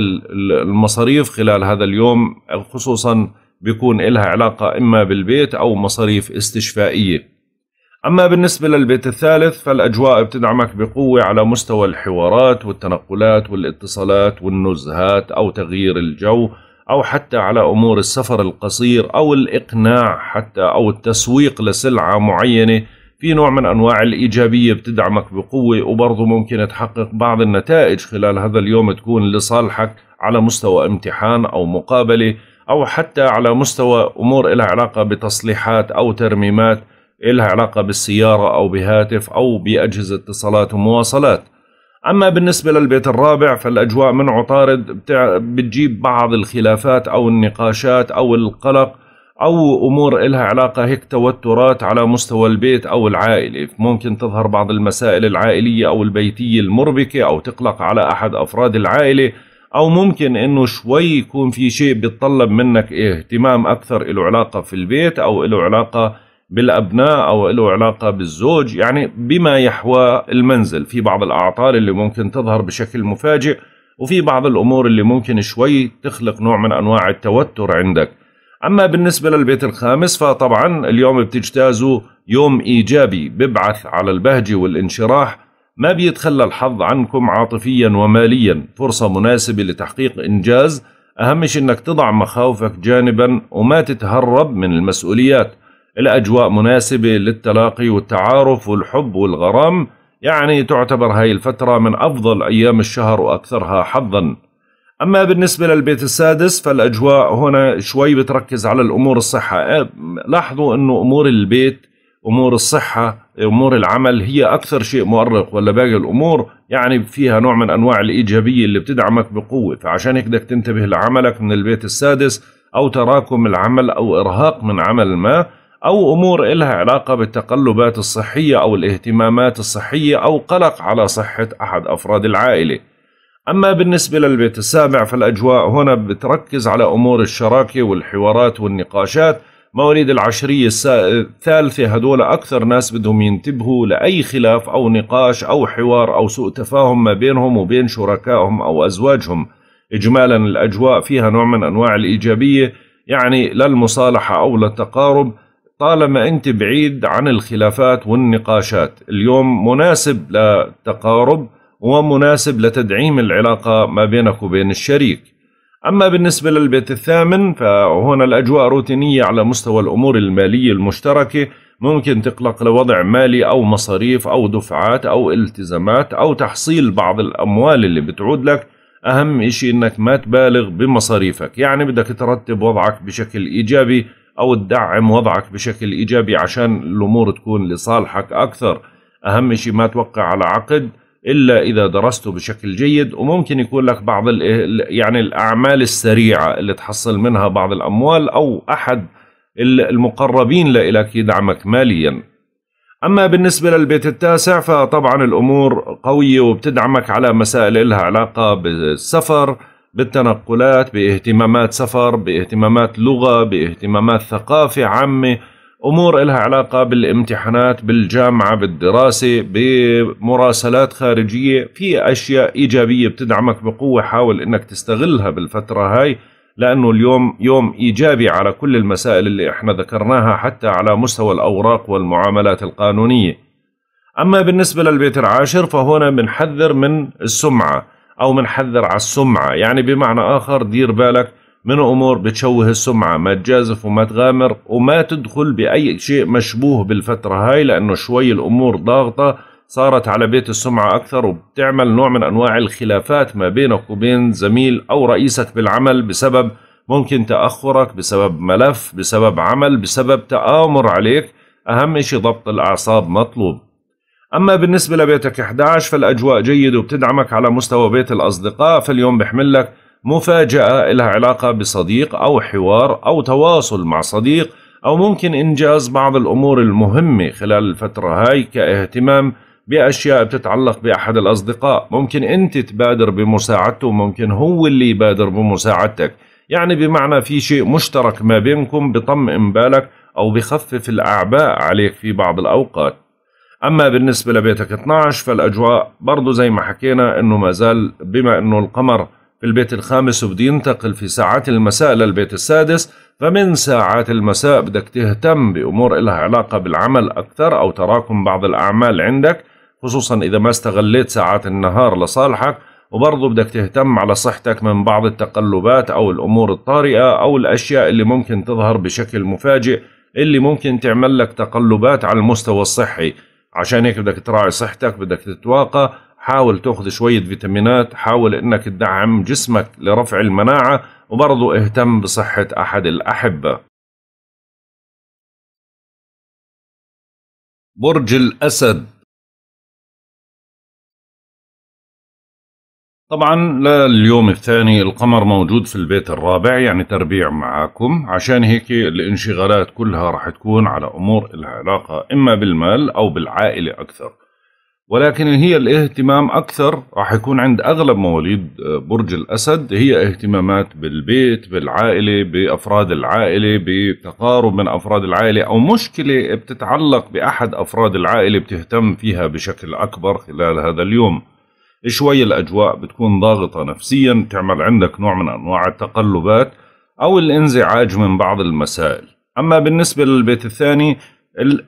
المصاريف خلال هذا اليوم خصوصا بيكون لها علاقة إما بالبيت أو مصاريف استشفائية أما بالنسبة للبيت الثالث فالأجواء بتدعمك بقوة على مستوى الحوارات والتنقلات والاتصالات والنزهات أو تغيير الجو أو حتى على أمور السفر القصير أو الإقناع حتى أو التسويق لسلعة معينة في نوع من أنواع الإيجابية بتدعمك بقوة وبرضه ممكن تحقق بعض النتائج خلال هذا اليوم تكون لصالحك على مستوى امتحان أو مقابلة أو حتى على مستوى أمور لها علاقة بتصليحات أو ترميمات لها علاقة بالسيارة أو بهاتف أو بأجهزة اتصالات ومواصلات أما بالنسبة للبيت الرابع فالأجواء من عطارد بتجيب بعض الخلافات أو النقاشات أو القلق أو أمور إلها علاقة هيك توترات على مستوى البيت أو العائلة ممكن تظهر بعض المسائل العائلية أو البيتية المربكة أو تقلق على أحد أفراد العائلة أو ممكن إنه شوي يكون في شيء بيتطلب منك اهتمام أكثر له علاقة في البيت أو له علاقة بالأبناء أو له علاقة بالزوج يعني بما يحوى المنزل في بعض الأعطال اللي ممكن تظهر بشكل مفاجئ وفي بعض الأمور اللي ممكن شوي تخلق نوع من أنواع التوتر عندك أما بالنسبة للبيت الخامس فطبعا اليوم بتجتازوا يوم إيجابي ببعث على البهجة والانشراح ما بيتخلى الحظ عنكم عاطفيا وماليا فرصة مناسبة لتحقيق إنجاز أهم شيء أنك تضع مخاوفك جانبا وما تتهرب من المسؤوليات الأجواء مناسبة للتلاقي والتعارف والحب والغرام يعني تعتبر هاي الفترة من أفضل أيام الشهر وأكثرها حظا أما بالنسبة للبيت السادس فالأجواء هنا شوي بتركز على الأمور الصحة أه، لاحظوا أنه أمور البيت أمور الصحة أمور العمل هي أكثر شيء مؤرق ولا باقي الأمور يعني فيها نوع من أنواع الإيجابية اللي بتدعمك بقوة فعشان هيك بدك تنتبه لعملك من البيت السادس أو تراكم العمل أو إرهاق من عمل ما أو أمور إلها علاقة بالتقلبات الصحية أو الاهتمامات الصحية أو قلق على صحة أحد أفراد العائلة أما بالنسبة للبيت السابع فالأجواء هنا بتركز على أمور الشراكة والحوارات والنقاشات مواليد العشرية الثالثة هدول أكثر ناس بدهم ينتبهوا لأي خلاف أو نقاش أو حوار أو سوء تفاهم ما بينهم وبين شركائهم أو أزواجهم إجمالا الأجواء فيها نوع من أنواع الإيجابية يعني للمصالحة أو للتقارب طالما أنت بعيد عن الخلافات والنقاشات اليوم مناسب للتقارب ومناسب لتدعيم العلاقة ما بينك وبين الشريك أما بالنسبة للبيت الثامن فهنا الأجواء روتينية على مستوى الأمور المالية المشتركة ممكن تقلق لوضع مالي أو مصاريف أو دفعات أو التزامات أو تحصيل بعض الأموال اللي بتعود لك أهم إشي إنك ما تبالغ بمصاريفك يعني بدك ترتب وضعك بشكل إيجابي أو تدعم وضعك بشكل إيجابي عشان الأمور تكون لصالحك أكثر أهم إشي ما توقع على عقد إلا إذا درسته بشكل جيد وممكن يكون لك بعض يعني الأعمال السريعة اللي تحصل منها بعض الأموال أو أحد المقربين لإلك يدعمك ماليا أما بالنسبة للبيت التاسع فطبعا الأمور قوية وبتدعمك على مسائل لها علاقة بالسفر بالتنقلات باهتمامات سفر باهتمامات لغة باهتمامات ثقافة عامة امور إلها علاقه بالامتحانات بالجامعه بالدراسه بمراسلات خارجيه في اشياء ايجابيه بتدعمك بقوه حاول انك تستغلها بالفتره هاي لانه اليوم يوم ايجابي على كل المسائل اللي احنا ذكرناها حتى على مستوى الاوراق والمعاملات القانونيه اما بالنسبه للبيت العاشر فهنا بنحذر من السمعه او بنحذر على السمعه يعني بمعنى اخر دير بالك من أمور بتشوه السمعة ما تجازف وما تغامر وما تدخل بأي شيء مشبوه بالفترة هاي لأنه شوي الأمور ضاغطة صارت على بيت السمعة أكثر وبتعمل نوع من أنواع الخلافات ما بينك وبين زميل أو رئيسك بالعمل بسبب ممكن تأخرك بسبب ملف بسبب عمل بسبب تآمر عليك أهم شيء ضبط الأعصاب مطلوب أما بالنسبة لبيتك 11 فالأجواء جيدة وبتدعمك على مستوى بيت الأصدقاء فاليوم لك مفاجأة لها علاقة بصديق أو حوار أو تواصل مع صديق أو ممكن إنجاز بعض الأمور المهمة خلال الفترة هاي كاهتمام بأشياء بتتعلق بأحد الأصدقاء ممكن أنت تبادر بمساعدته ممكن هو اللي يبادر بمساعدتك يعني بمعنى في شيء مشترك ما بينكم بطمئن بالك أو بخفف الأعباء عليك في بعض الأوقات أما بالنسبة لبيتك 12 فالأجواء برضو زي ما حكينا أنه ما زال بما أنه القمر في البيت الخامس وبده ينتقل في ساعات المساء للبيت السادس فمن ساعات المساء بدك تهتم بأمور إلها علاقة بالعمل أكثر أو تراكم بعض الأعمال عندك خصوصا إذا ما استغليت ساعات النهار لصالحك وبرضه بدك تهتم على صحتك من بعض التقلبات أو الأمور الطارئة أو الأشياء اللي ممكن تظهر بشكل مفاجئ اللي ممكن تعمل لك تقلبات على المستوى الصحي عشان هيك بدك تراعي صحتك بدك تتواقى حاول تاخذ شوية فيتامينات حاول انك تدعم جسمك لرفع المناعة وبرضو اهتم بصحة احد الاحبة برج الاسد طبعا لليوم الثاني القمر موجود في البيت الرابع يعني تربيع معاكم عشان هيك الانشغالات كلها راح تكون على امور العلاقة اما بالمال او بالعائلة اكثر ولكن هي الاهتمام اكثر راح يكون عند اغلب مواليد آه، برج الاسد هي اهتمامات بالبيت بالعائله بافراد العائله بتقارب من افراد العائله او مشكله بتتعلق باحد افراد العائله بتهتم فيها بشكل اكبر خلال هذا اليوم شوي الاجواء بتكون ضاغطه نفسيا تعمل عندك نوع من انواع التقلبات او الانزعاج من بعض المسائل اما بالنسبه للبيت الثاني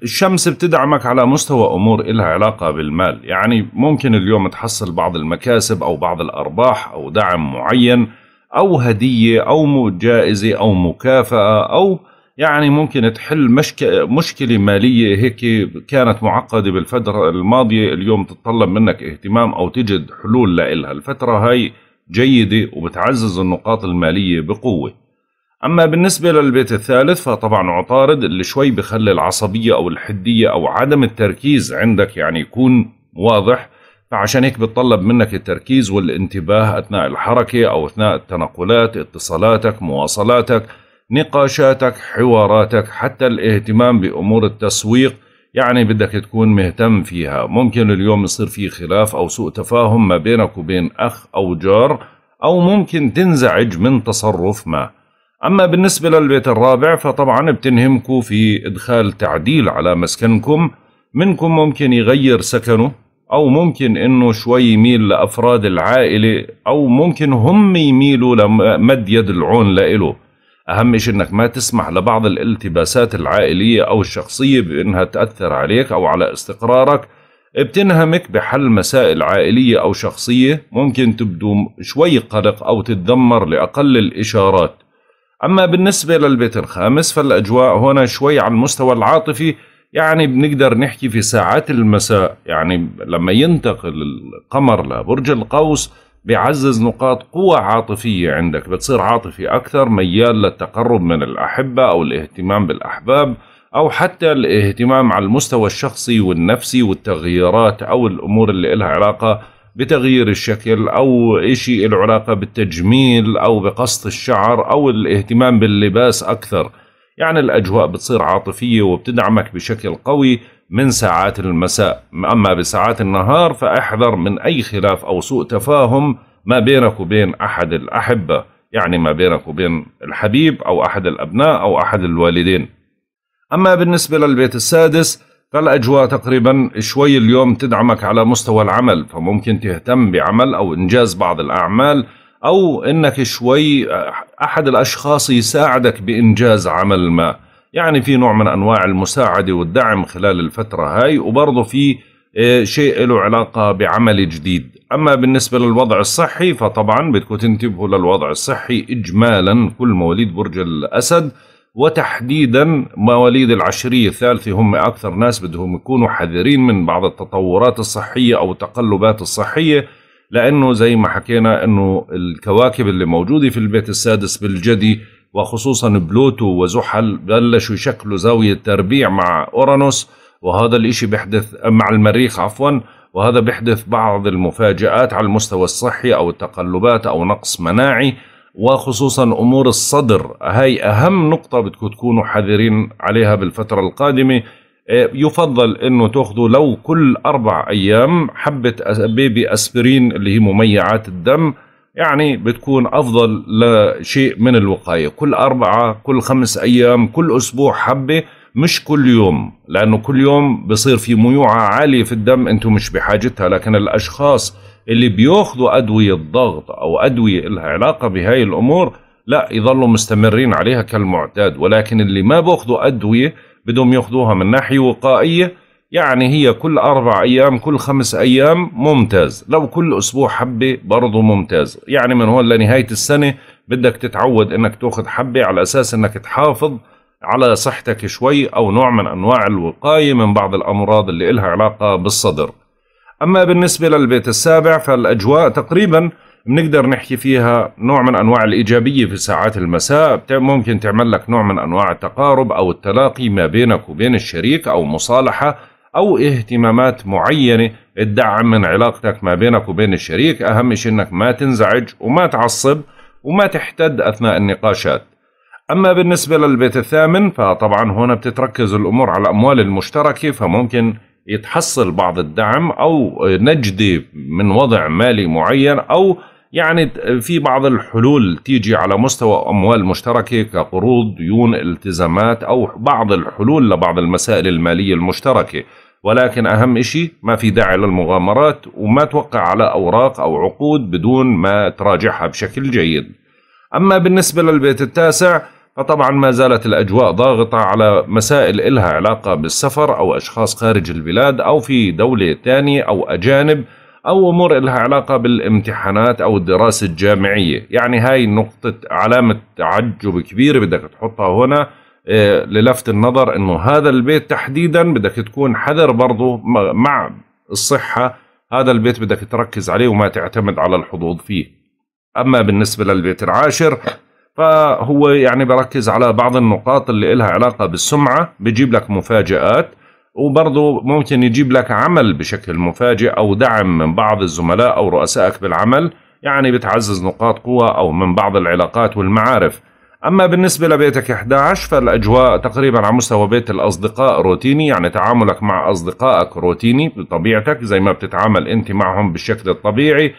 الشمس بتدعمك على مستوى امور إلها علاقه بالمال يعني ممكن اليوم تحصل بعض المكاسب او بعض الارباح او دعم معين او هديه او جائزه او مكافاه او يعني ممكن تحل مشك... مشكله ماليه هيك كانت معقده بالفتره الماضيه اليوم تتطلب منك اهتمام او تجد حلول لها الفتره هاي جيده وبتعزز النقاط الماليه بقوه أما بالنسبة للبيت الثالث فطبعا عطارد اللي شوي بخلي العصبية أو الحدية أو عدم التركيز عندك يعني يكون واضح فعشان هيك بتطلب منك التركيز والانتباه أثناء الحركة أو أثناء التنقلات اتصالاتك مواصلاتك نقاشاتك حواراتك حتى الاهتمام بأمور التسويق يعني بدك تكون مهتم فيها ممكن اليوم يصير في خلاف أو سوء تفاهم ما بينك وبين أخ أو جار أو ممكن تنزعج من تصرف ما أما بالنسبة للبيت الرابع فطبعا بتنهمكم في إدخال تعديل على مسكنكم منكم ممكن يغير سكنه أو ممكن إنه شوي يميل لأفراد العائلة أو ممكن هم يميلوا لمد يد العون لإله أهم شيء إنك ما تسمح لبعض الالتباسات العائلية أو الشخصية بإنها تأثر عليك أو على استقرارك بتنهمك بحل مسائل عائلية أو شخصية ممكن تبدو شوي قلق أو تتذمر لأقل الإشارات أما بالنسبة للبيت الخامس فالأجواء هنا شوي على المستوى العاطفي يعني بنقدر نحكي في ساعات المساء يعني لما ينتقل القمر لبرج القوس بيعزز نقاط قوة عاطفية عندك بتصير عاطفي أكثر ميال للتقرب من الأحبة أو الاهتمام بالأحباب أو حتى الاهتمام على المستوى الشخصي والنفسي والتغييرات أو الأمور اللي إلها علاقة بتغيير الشكل أو إشي له علاقة بالتجميل أو بقصد الشعر أو الاهتمام باللباس أكثر يعني الأجواء بتصير عاطفية وبتدعمك بشكل قوي من ساعات المساء أما بساعات النهار فاحذر من أي خلاف أو سوء تفاهم ما بينك وبين أحد الأحبة يعني ما بينك وبين الحبيب أو أحد الأبناء أو أحد الوالدين أما بالنسبة للبيت السادس قال أجواء تقريبا شوي اليوم تدعمك على مستوى العمل فممكن تهتم بعمل أو إنجاز بعض الأعمال أو أنك شوي أحد الأشخاص يساعدك بإنجاز عمل ما يعني في نوع من أنواع المساعدة والدعم خلال الفترة هاي وبرضه في آه، شيء له علاقة بعمل جديد أما بالنسبة للوضع الصحي فطبعا بدكم تنتبهوا للوضع الصحي إجمالا كل مواليد برج الأسد وتحديدا مواليد العشرية الثالثة هم أكثر ناس بدهم يكونوا حذرين من بعض التطورات الصحية أو التقلبات الصحية لأنه زي ما حكينا أنه الكواكب اللي موجودة في البيت السادس بالجدي وخصوصا بلوتو وزحل بلشوا يشكلوا زاوية تربيع مع أورانوس وهذا الإشي بيحدث مع المريخ عفوا وهذا بيحدث بعض المفاجآت على المستوى الصحي أو التقلبات أو نقص مناعي وخصوصا امور الصدر هاي اهم نقطه بدكم تكونوا حذرين عليها بالفتره القادمه إيه، يفضل انه تاخذوا لو كل اربع ايام حبه بيبي اسبرين اللي هي مميعات الدم يعني بتكون افضل لشيء من الوقايه كل اربعه كل خمس ايام كل اسبوع حبه مش كل يوم لانه كل يوم بصير في ميوعه عاليه في الدم انتم مش بحاجتها لكن الاشخاص اللي بياخذوا أدوية ضغط أو أدوية لها علاقة بهاي الأمور لا يظلوا مستمرين عليها كالمعتاد ولكن اللي ما بياخذوا أدوية بدهم ياخذوها من ناحية وقائية يعني هي كل أربع أيام كل خمس أيام ممتاز لو كل أسبوع حبة برضه ممتاز يعني من هون لنهاية السنة بدك تتعود أنك تأخذ حبة على أساس أنك تحافظ على صحتك شوي أو نوع من أنواع الوقاية من بعض الأمراض اللي إلها علاقة بالصدر أما بالنسبة للبيت السابع فالأجواء تقريبا بنقدر نحكي فيها نوع من أنواع الإيجابية في ساعات المساء ممكن تعمل لك نوع من أنواع التقارب أو التلاقي ما بينك وبين الشريك أو مصالحة أو اهتمامات معينة تدعم من علاقتك ما بينك وبين الشريك أهم شيء أنك ما تنزعج وما تعصب وما تحتد أثناء النقاشات أما بالنسبة للبيت الثامن فطبعا هنا بتتركز الأمور على الأموال المشتركة فممكن يتحصل بعض الدعم او نجدي من وضع مالي معين او يعني في بعض الحلول تيجي على مستوى اموال مشتركه كقروض ديون التزامات او بعض الحلول لبعض المسائل الماليه المشتركه ولكن اهم شيء ما في داعي للمغامرات وما توقع على اوراق او عقود بدون ما تراجعها بشكل جيد اما بالنسبه للبيت التاسع فطبعا ما زالت الأجواء ضاغطة على مسائل إلها علاقة بالسفر أو أشخاص خارج البلاد أو في دولة ثانية أو أجانب أو أمور إلها علاقة بالامتحانات أو الدراسة الجامعية يعني هاي نقطة علامة تعجب كبيرة بدك تحطها هنا آه، للفت النظر أنه هذا البيت تحديدا بدك تكون حذر برضه مع الصحة هذا البيت بدك تركز عليه وما تعتمد على الحظوظ فيه أما بالنسبة للبيت العاشر فهو يعني بركز على بعض النقاط اللي إلها علاقة بالسمعة بيجيب لك مفاجآت وبرضه ممكن يجيب لك عمل بشكل مفاجئ أو دعم من بعض الزملاء أو رؤسائك بالعمل يعني بتعزز نقاط قوة أو من بعض العلاقات والمعارف أما بالنسبة لبيتك 11 فالأجواء تقريبا على مستوى بيت الأصدقاء روتيني يعني تعاملك مع أصدقائك روتيني بطبيعتك زي ما بتتعامل أنت معهم بالشكل الطبيعي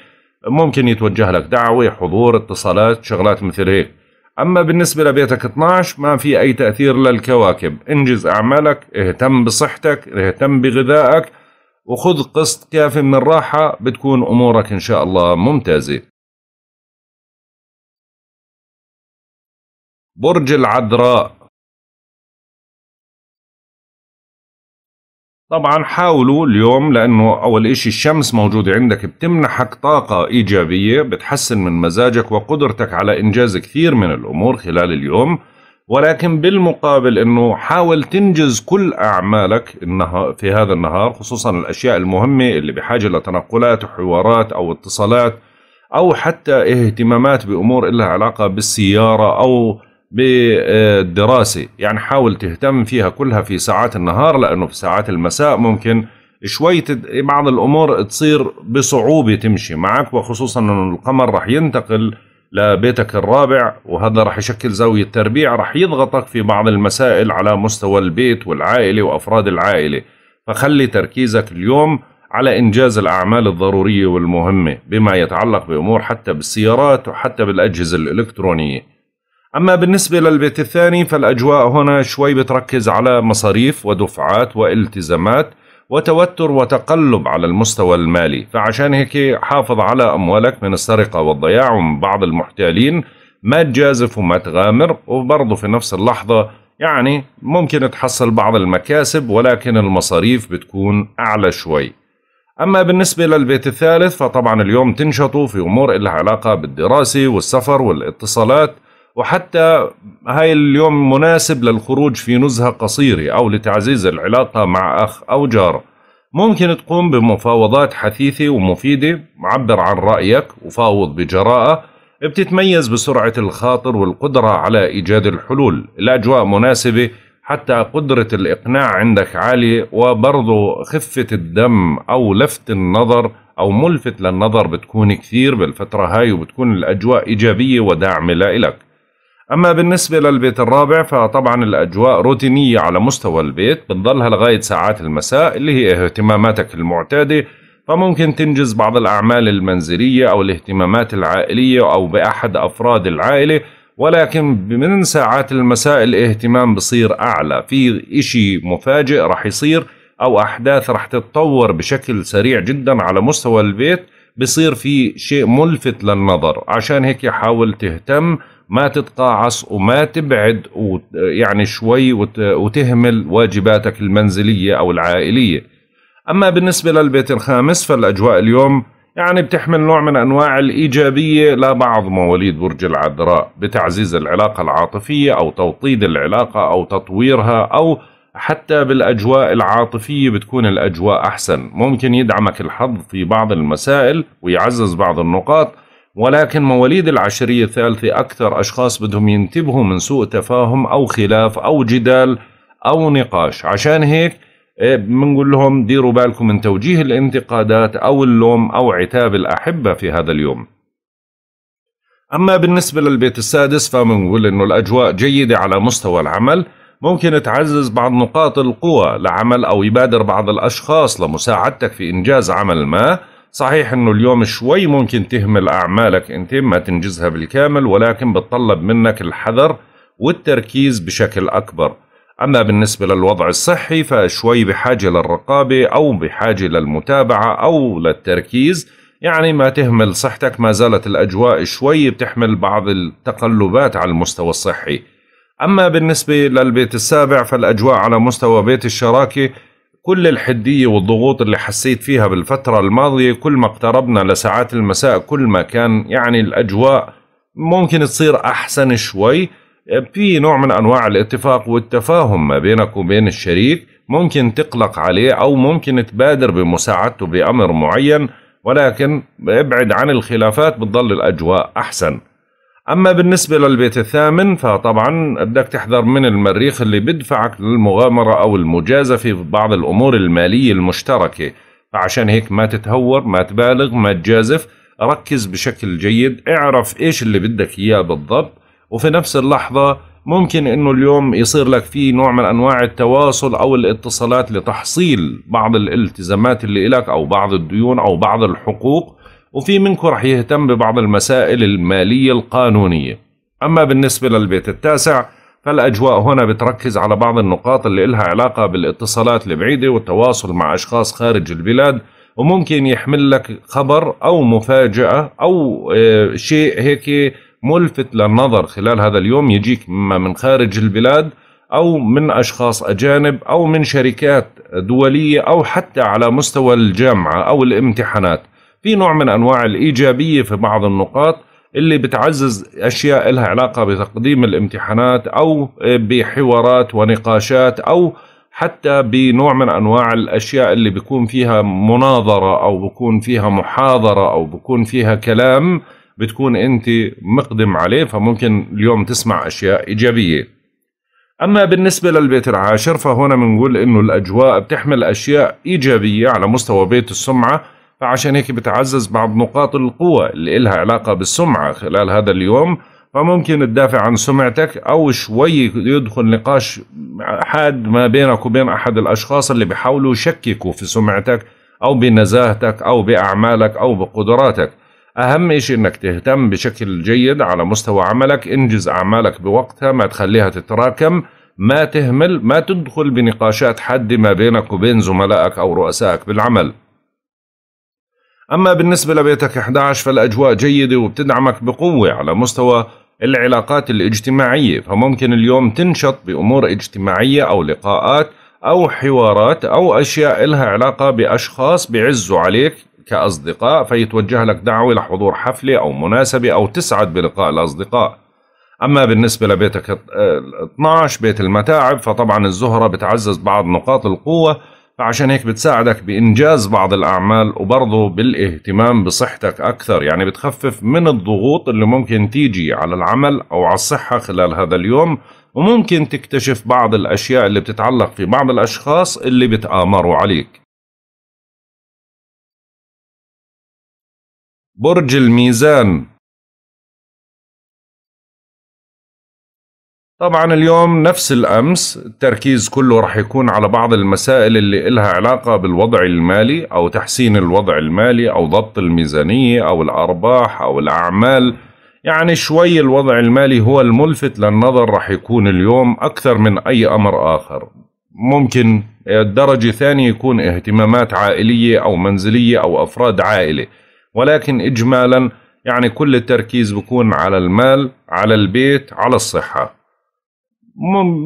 ممكن يتوجه لك دعوة حضور اتصالات شغلات مثل هيك أما بالنسبة لبيتك 12 ما في أي تأثير للكواكب انجز أعمالك اهتم بصحتك اهتم بغذائك وخذ قسط كافي من الراحة بتكون أمورك إن شاء الله ممتازة برج العذراء طبعا حاولوا اليوم لانه اول اشي الشمس موجودة عندك بتمنحك طاقة ايجابية بتحسن من مزاجك وقدرتك على انجاز كثير من الامور خلال اليوم ولكن بالمقابل انه حاول تنجز كل اعمالك في هذا النهار خصوصا الاشياء المهمة اللي بحاجة لتنقلات وحوارات او اتصالات او حتى اهتمامات بامور لها علاقة بالسيارة او بالدراسة يعني حاول تهتم فيها كلها في ساعات النهار لأنه في ساعات المساء ممكن شوي بعض الأمور تصير بصعوبة تمشي معك وخصوصا أنه القمر رح ينتقل لبيتك الرابع وهذا رح يشكل زاوية تربيع رح يضغطك في بعض المسائل على مستوى البيت والعائلة وأفراد العائلة فخلي تركيزك اليوم على إنجاز الأعمال الضرورية والمهمة بما يتعلق بأمور حتى بالسيارات وحتى بالأجهزة الإلكترونية أما بالنسبة للبيت الثاني فالأجواء هنا شوي بتركز على مصاريف ودفعات والتزامات وتوتر وتقلب على المستوى المالي فعشان هيك حافظ على أموالك من السرقة والضياع ومن بعض المحتالين ما تجازف وما تغامر وبرضه في نفس اللحظة يعني ممكن تحصل بعض المكاسب ولكن المصاريف بتكون أعلى شوي أما بالنسبة للبيت الثالث فطبعا اليوم تنشطوا في أمور إلها علاقة بالدراسة والسفر والاتصالات وحتى هاي اليوم مناسب للخروج في نزهة قصيرة أو لتعزيز العلاقة مع أخ أو جار ممكن تقوم بمفاوضات حثيثة ومفيدة معبر عن رأيك وفاوض بجراءة بتتميز بسرعة الخاطر والقدرة على إيجاد الحلول الأجواء مناسبة حتى قدرة الإقناع عندك عالية وبرضو خفة الدم أو لفت النظر أو ملفت للنظر بتكون كثير بالفترة هاي وبتكون الأجواء إيجابية وداعمة لإلك أما بالنسبة للبيت الرابع فطبعا الأجواء روتينية على مستوى البيت بتضلها لغاية ساعات المساء اللي هي اهتماماتك المعتادة فممكن تنجز بعض الأعمال المنزلية أو الاهتمامات العائلية أو بأحد أفراد العائلة ولكن من ساعات المساء الاهتمام بصير أعلى في إشي مفاجئ رح يصير أو أحداث رح تتطور بشكل سريع جدا على مستوى البيت بصير في شيء ملفت للنظر عشان هيك حاول تهتم ما تتقاعص وما تبعد يعني شوي وتهمل واجباتك المنزلية أو العائلية أما بالنسبة للبيت الخامس فالأجواء اليوم يعني بتحمل نوع من أنواع الإيجابية لبعض مواليد برج العذراء بتعزيز العلاقة العاطفية أو توطيد العلاقة أو تطويرها أو حتى بالأجواء العاطفية بتكون الأجواء أحسن ممكن يدعمك الحظ في بعض المسائل ويعزز بعض النقاط ولكن مواليد العشرية الثالثة أكثر أشخاص بدهم ينتبهوا من سوء تفاهم أو خلاف أو جدال أو نقاش عشان هيك إيه، بنقول لهم ديروا بالكم من توجيه الانتقادات أو اللوم أو عتاب الأحبة في هذا اليوم أما بالنسبة للبيت السادس فبنقول أنه الأجواء جيدة على مستوى العمل ممكن تعزز بعض نقاط القوى لعمل أو يبادر بعض الأشخاص لمساعدتك في إنجاز عمل ما صحيح انه اليوم شوي ممكن تهمل اعمالك انت ما تنجزها بالكامل ولكن بتطلب منك الحذر والتركيز بشكل اكبر اما بالنسبه للوضع الصحي فشوي بحاجه للرقابه او بحاجه للمتابعه او للتركيز يعني ما تهمل صحتك ما زالت الاجواء شوي بتحمل بعض التقلبات على المستوى الصحي اما بالنسبه للبيت السابع فالاجواء على مستوى بيت الشراكه كل الحدية والضغوط اللي حسيت فيها بالفترة الماضية كل ما اقتربنا لساعات المساء كل ما كان يعني الأجواء ممكن تصير أحسن شوي في نوع من أنواع الاتفاق والتفاهم ما بينك وبين الشريك ممكن تقلق عليه أو ممكن تبادر بمساعدته بأمر معين ولكن ابعد عن الخلافات بتضل الأجواء أحسن أما بالنسبة للبيت الثامن فطبعا بدك تحذر من المريخ اللي بدفعك للمغامرة أو المجازة في بعض الأمور المالية المشتركة فعشان هيك ما تتهور ما تبالغ ما تجازف ركز بشكل جيد اعرف إيش اللي بدك إياه بالضبط وفي نفس اللحظة ممكن إنه اليوم يصير لك في نوع من أنواع التواصل أو الاتصالات لتحصيل بعض الالتزامات اللي إلك أو بعض الديون أو بعض الحقوق وفي منكم رح يهتم ببعض المسائل المالية القانونية أما بالنسبة للبيت التاسع فالأجواء هنا بتركز على بعض النقاط اللي إلها علاقة بالاتصالات البعيدة والتواصل مع أشخاص خارج البلاد وممكن يحمل لك خبر أو مفاجأة أو آه، شيء هيك ملفت للنظر خلال هذا اليوم يجيك إما من خارج البلاد أو من أشخاص أجانب أو من شركات دولية أو حتى على مستوى الجامعة أو الامتحانات في نوع من انواع الايجابيه في بعض النقاط اللي بتعزز اشياء لها علاقه بتقديم الامتحانات او بحوارات ونقاشات او حتى بنوع من انواع الاشياء اللي بيكون فيها مناظره او بيكون فيها محاضره او بيكون فيها كلام بتكون انت مقدم عليه فممكن اليوم تسمع اشياء ايجابيه. اما بالنسبه للبيت العاشر فهنا بنقول انه الاجواء بتحمل اشياء ايجابيه على مستوى بيت السمعه فعشان هيك بتعزز بعض نقاط القوة اللي إلها علاقة بالسمعة خلال هذا اليوم فممكن تدافع عن سمعتك أو شوي يدخل نقاش حاد ما بينك وبين أحد الأشخاص اللي بيحاولوا يشككوا في سمعتك أو بنزاهتك أو بأعمالك أو بقدراتك أهم شيء إنك تهتم بشكل جيد على مستوى عملك انجز أعمالك بوقتها ما تخليها تتراكم ما تهمل ما تدخل بنقاشات حد ما بينك وبين زملائك أو رؤسائك بالعمل أما بالنسبة لبيتك 11 فالأجواء جيدة وبتدعمك بقوة على مستوى العلاقات الاجتماعية فممكن اليوم تنشط بأمور اجتماعية أو لقاءات أو حوارات أو أشياء إلها علاقة بأشخاص بيعزوا عليك كأصدقاء فيتوجه لك دعوة لحضور حفلة أو مناسبة أو تسعد بلقاء الأصدقاء أما بالنسبة لبيتك 12 آه، بيت المتاعب فطبعا الزهرة بتعزز بعض نقاط القوة فعشان هيك بتساعدك بإنجاز بعض الأعمال وبرضه بالاهتمام بصحتك أكثر يعني بتخفف من الضغوط اللي ممكن تيجي على العمل أو على الصحة خلال هذا اليوم وممكن تكتشف بعض الأشياء اللي بتتعلق في بعض الأشخاص اللي بتآمروا عليك برج الميزان طبعا اليوم نفس الأمس التركيز كله رح يكون على بعض المسائل اللي إلها علاقة بالوضع المالي أو تحسين الوضع المالي أو ضبط الميزانية أو الأرباح أو الأعمال يعني شوي الوضع المالي هو الملفت للنظر رح يكون اليوم أكثر من أي أمر آخر ممكن درجة ثانية يكون اهتمامات عائلية أو منزلية أو أفراد عائلة ولكن إجمالا يعني كل التركيز بكون على المال على البيت على الصحة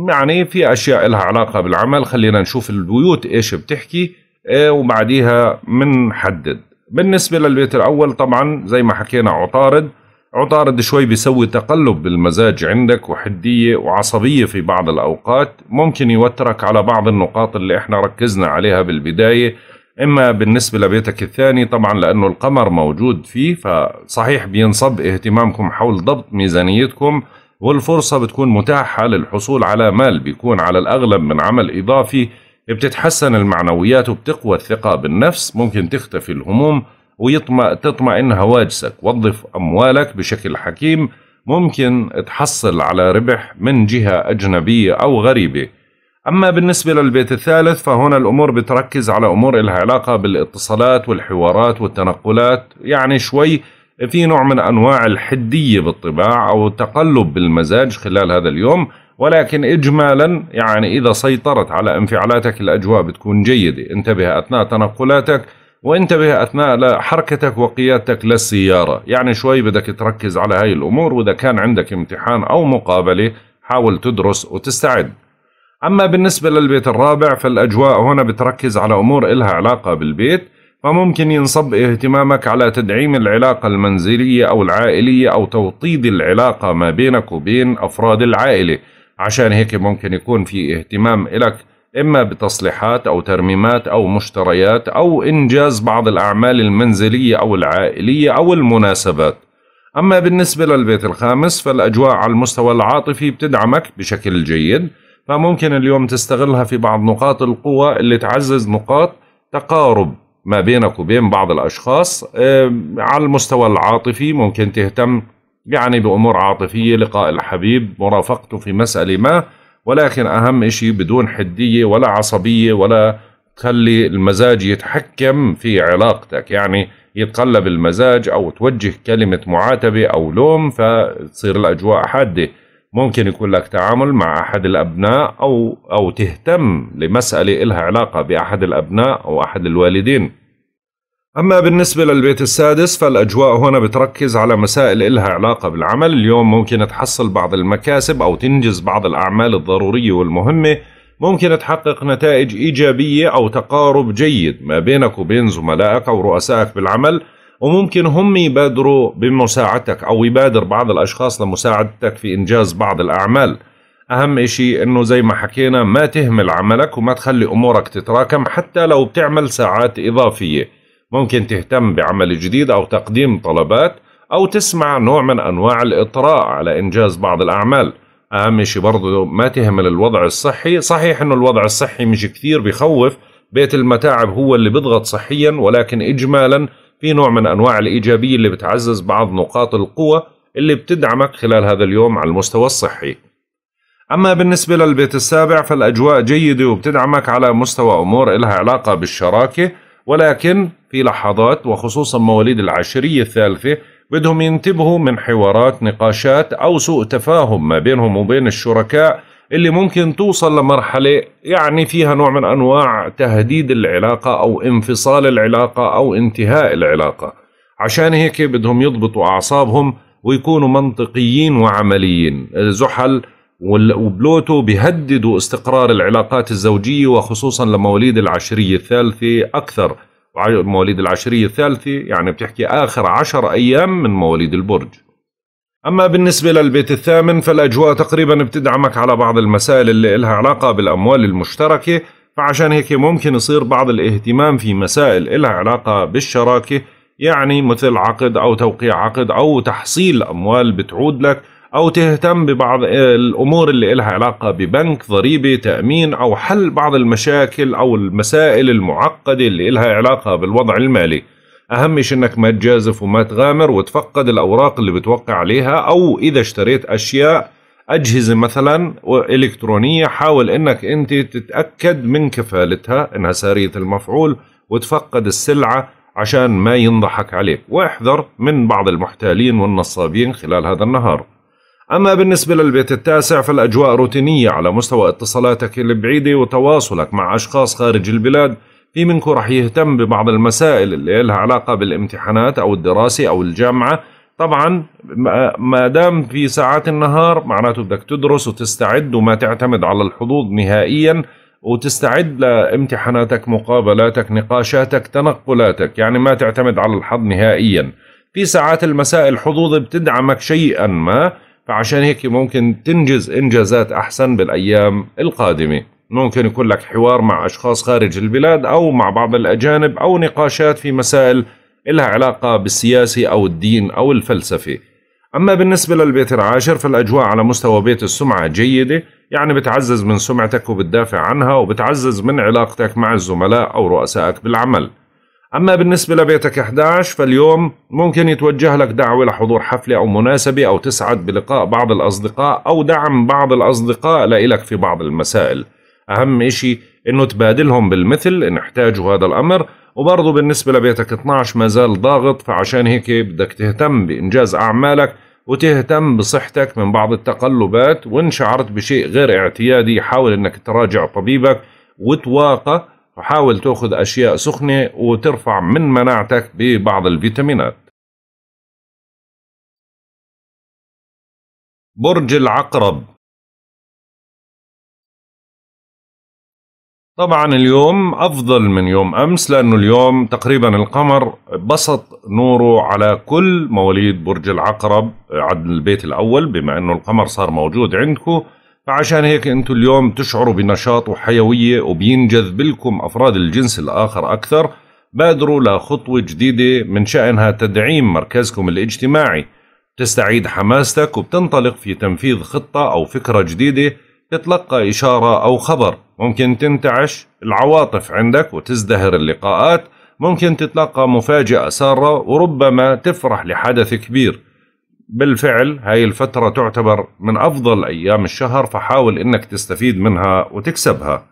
يعني في اشياء لها علاقه بالعمل خلينا نشوف البيوت ايش بتحكي آه، وبعديها بنحدد بالنسبه للبيت الاول طبعا زي ما حكينا عطارد عطارد شوي بيسوي تقلب بالمزاج عندك وحدية وعصبية في بعض الأوقات ممكن يوترك على بعض النقاط اللي احنا ركزنا عليها بالبداية إما بالنسبة لبيتك الثاني طبعا لأنه القمر موجود فيه فصحيح بينصب اهتمامكم حول ضبط ميزانيتكم والفرصة بتكون متاحة للحصول على مال بيكون على الأغلب من عمل إضافي بتتحسن المعنويات وبتقوى الثقة بالنفس ممكن تختفي الهموم وتطمئن هواجسك وظف أموالك بشكل حكيم ممكن تحصل على ربح من جهة أجنبية أو غريبة أما بالنسبة للبيت الثالث فهنا الأمور بتركز على أمور إلها علاقة بالاتصالات والحوارات والتنقلات يعني شوي في نوع من أنواع الحدية بالطباع أو تقلب بالمزاج خلال هذا اليوم ولكن إجمالا يعني إذا سيطرت على انفعالاتك الأجواء بتكون جيدة انتبه أثناء تنقلاتك وانتبه أثناء حركتك وقيادتك للسيارة يعني شوي بدك تركز على هاي الأمور وإذا كان عندك امتحان أو مقابلة حاول تدرس وتستعد أما بالنسبة للبيت الرابع فالأجواء هنا بتركز على أمور إلها علاقة بالبيت فممكن ينصب اهتمامك على تدعيم العلاقة المنزلية أو العائلية أو توطيد العلاقة ما بينك وبين أفراد العائلة عشان هيك ممكن يكون في اهتمام إلك إما بتصليحات أو ترميمات أو مشتريات أو إنجاز بعض الأعمال المنزلية أو العائلية أو المناسبات أما بالنسبة للبيت الخامس فالأجواء على المستوى العاطفي بتدعمك بشكل جيد فممكن اليوم تستغلها في بعض نقاط القوة اللي تعزز نقاط تقارب ما بينك وبين بعض الاشخاص آه، على المستوى العاطفي ممكن تهتم يعني بامور عاطفيه لقاء الحبيب مرافقته في مساله ما ولكن اهم شيء بدون حديه ولا عصبيه ولا تخلي المزاج يتحكم في علاقتك يعني يتقلب المزاج او توجه كلمه معاتبه او لوم فتصير الاجواء حاده ممكن يكون لك تعامل مع أحد الأبناء أو أو تهتم لمسألة إلها علاقة بأحد الأبناء أو أحد الوالدين. أما بالنسبة للبيت السادس فالأجواء هنا بتركز على مسائل إلها علاقة بالعمل، اليوم ممكن تحصل بعض المكاسب أو تنجز بعض الأعمال الضرورية والمهمة، ممكن تحقق نتائج إيجابية أو تقارب جيد ما بينك وبين زملائك أو رؤسائك بالعمل، وممكن هم يبادروا بمساعدتك أو يبادر بعض الأشخاص لمساعدتك في إنجاز بعض الأعمال أهم شيء إنه زي ما حكينا ما تهمل عملك وما تخلي أمورك تتراكم حتى لو بتعمل ساعات إضافية ممكن تهتم بعمل جديد أو تقديم طلبات أو تسمع نوع من أنواع الإطراء على إنجاز بعض الأعمال أهم شيء برضه ما تهمل الوضع الصحي صحيح أنه الوضع الصحي مش كثير بخوف بيت المتاعب هو اللي بضغط صحيا ولكن إجمالا في نوع من أنواع الإيجابية اللي بتعزز بعض نقاط القوة اللي بتدعمك خلال هذا اليوم على المستوى الصحي أما بالنسبة للبيت السابع فالأجواء جيدة وبتدعمك على مستوى أمور إلها علاقة بالشراكة ولكن في لحظات وخصوصا مواليد العشرية الثالثة بدهم ينتبهوا من حوارات نقاشات أو سوء تفاهم ما بينهم وبين الشركاء اللي ممكن توصل لمرحلة يعني فيها نوع من أنواع تهديد العلاقة أو انفصال العلاقة أو انتهاء العلاقة عشان هيك بدهم يضبطوا أعصابهم ويكونوا منطقيين وعمليين زحل وبلوتو بيهددوا استقرار العلاقات الزوجية وخصوصا لمواليد العشرية الثالثة أكثر مواليد العشرية الثالثة يعني بتحكي آخر عشر أيام من مواليد البرج أما بالنسبة للبيت الثامن فالأجواء تقريبا بتدعمك على بعض المسائل اللي إلها علاقة بالأموال المشتركة فعشان هيك ممكن يصير بعض الاهتمام في مسائل إلها علاقة بالشراكة يعني مثل عقد أو توقيع عقد أو تحصيل أموال بتعود لك أو تهتم ببعض الأمور اللي إلها علاقة ببنك ضريبة تأمين أو حل بعض المشاكل أو المسائل المعقدة اللي إلها علاقة بالوضع المالي اهم شيء انك ما تجازف وما تغامر وتفقد الاوراق اللي بتوقع عليها او اذا اشتريت اشياء اجهزه مثلا الكترونيه حاول انك انت تتاكد من كفالتها انها ساريه المفعول وتفقد السلعه عشان ما ينضحك عليك واحذر من بعض المحتالين والنصابين خلال هذا النهار أما بالنسبة للبيت التاسع فالأجواء روتينية على مستوى اتصالاتك البعيدة وتواصلك مع أشخاص خارج البلاد في منكم رح يهتم ببعض المسائل اللي لها علاقة بالامتحانات أو الدراسة أو الجامعة طبعا ما دام في ساعات النهار معناته بدك تدرس وتستعد وما تعتمد على الحظوظ نهائيا وتستعد لامتحاناتك مقابلاتك نقاشاتك تنقلاتك يعني ما تعتمد على الحظ نهائيا في ساعات المساء الحظوظ بتدعمك شيئا ما فعشان هيك ممكن تنجز إنجازات أحسن بالأيام القادمة ممكن يكون لك حوار مع أشخاص خارج البلاد أو مع بعض الأجانب أو نقاشات في مسائل إلها علاقة بالسياسة أو الدين أو الفلسفة أما بالنسبة للبيت العاشر فالأجواء على مستوى بيت السمعة جيدة يعني بتعزز من سمعتك وبتدافع عنها وبتعزز من علاقتك مع الزملاء أو رؤسائك بالعمل أما بالنسبة لبيتك 11 فاليوم ممكن يتوجه لك دعوة لحضور حفلة أو مناسبة أو تسعد بلقاء بعض الأصدقاء أو دعم بعض الأصدقاء لإلك في بعض المسائل أهم إشي إنه تبادلهم بالمثل إن احتاجوا هذا الأمر وبرضه بالنسبة لبيتك 12 ما زال ضاغط فعشان هيك بدك تهتم بإنجاز أعمالك وتهتم بصحتك من بعض التقلبات وإن شعرت بشيء غير اعتيادي حاول إنك تراجع طبيبك وتواقى وحاول تأخذ أشياء سخنة وترفع من مناعتك ببعض الفيتامينات برج العقرب طبعا اليوم أفضل من يوم أمس لأنه اليوم تقريبا القمر بسط نوره على كل مواليد برج العقرب عند البيت الأول بما أنه القمر صار موجود عندكم فعشان هيك أنتم اليوم تشعروا بنشاط وحيوية وبينجذب لكم أفراد الجنس الآخر أكثر بادروا لخطوة جديدة من شأنها تدعيم مركزكم الاجتماعي تستعيد حماستك وبتنطلق في تنفيذ خطة أو فكرة جديدة تتلقى إشارة أو خبر ممكن تنتعش العواطف عندك وتزدهر اللقاءات ممكن تتلقى مفاجأة سارة وربما تفرح لحدث كبير بالفعل هاي الفترة تعتبر من أفضل أيام الشهر فحاول أنك تستفيد منها وتكسبها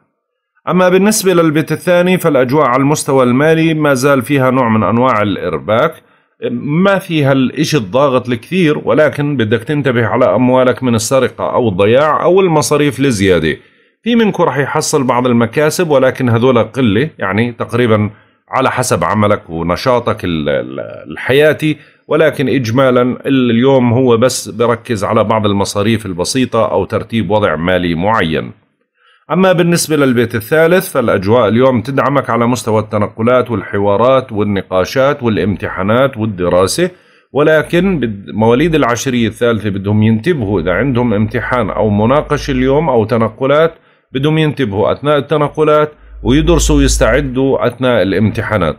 أما بالنسبة للبيت الثاني فالأجواء على المستوى المالي ما زال فيها نوع من أنواع الإرباك ما فيها الإشي الضاغط الكثير ولكن بدك تنتبه على أموالك من السرقة أو الضياع أو المصاريف الزيادة في منكم رح يحصل بعض المكاسب ولكن هذول قلة يعني تقريبا على حسب عملك ونشاطك الحياتي ولكن إجمالا اليوم هو بس بركز على بعض المصاريف البسيطة أو ترتيب وضع مالي معين أما بالنسبة للبيت الثالث فالأجواء اليوم تدعمك على مستوى التنقلات والحوارات والنقاشات والامتحانات والدراسة ولكن مواليد العشرية الثالثة بدهم ينتبهوا إذا عندهم امتحان أو مناقشة اليوم أو تنقلات بدهم ينتبهوا أثناء التنقلات ويدرسوا ويستعدوا أثناء الامتحانات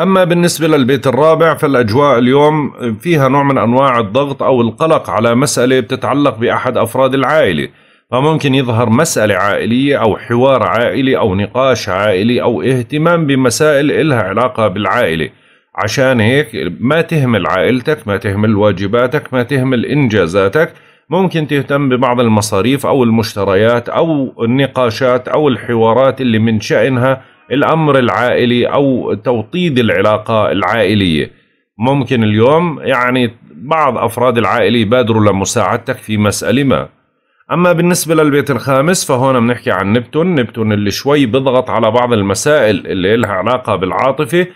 أما بالنسبة للبيت الرابع فالأجواء اليوم فيها نوع من أنواع الضغط أو القلق على مسألة بتتعلق بأحد أفراد العائلة فممكن يظهر مسألة عائلية أو حوار عائلي أو نقاش عائلي أو اهتمام بمسائل إلها علاقة بالعائلة عشان هيك ما تهمل عائلتك ما تهمل واجباتك ما تهمل إنجازاتك ممكن تهتم ببعض المصاريف أو المشتريات أو النقاشات أو الحوارات اللي من شأنها الأمر العائلي أو توطيد العلاقة العائلية ممكن اليوم يعني بعض أفراد العائلة يبادروا لمساعدتك في مسألة ما أما بالنسبة للبيت الخامس فهون بنحكي عن نبتون نبتون اللي شوي بضغط على بعض المسائل اللي لها علاقة بالعاطفة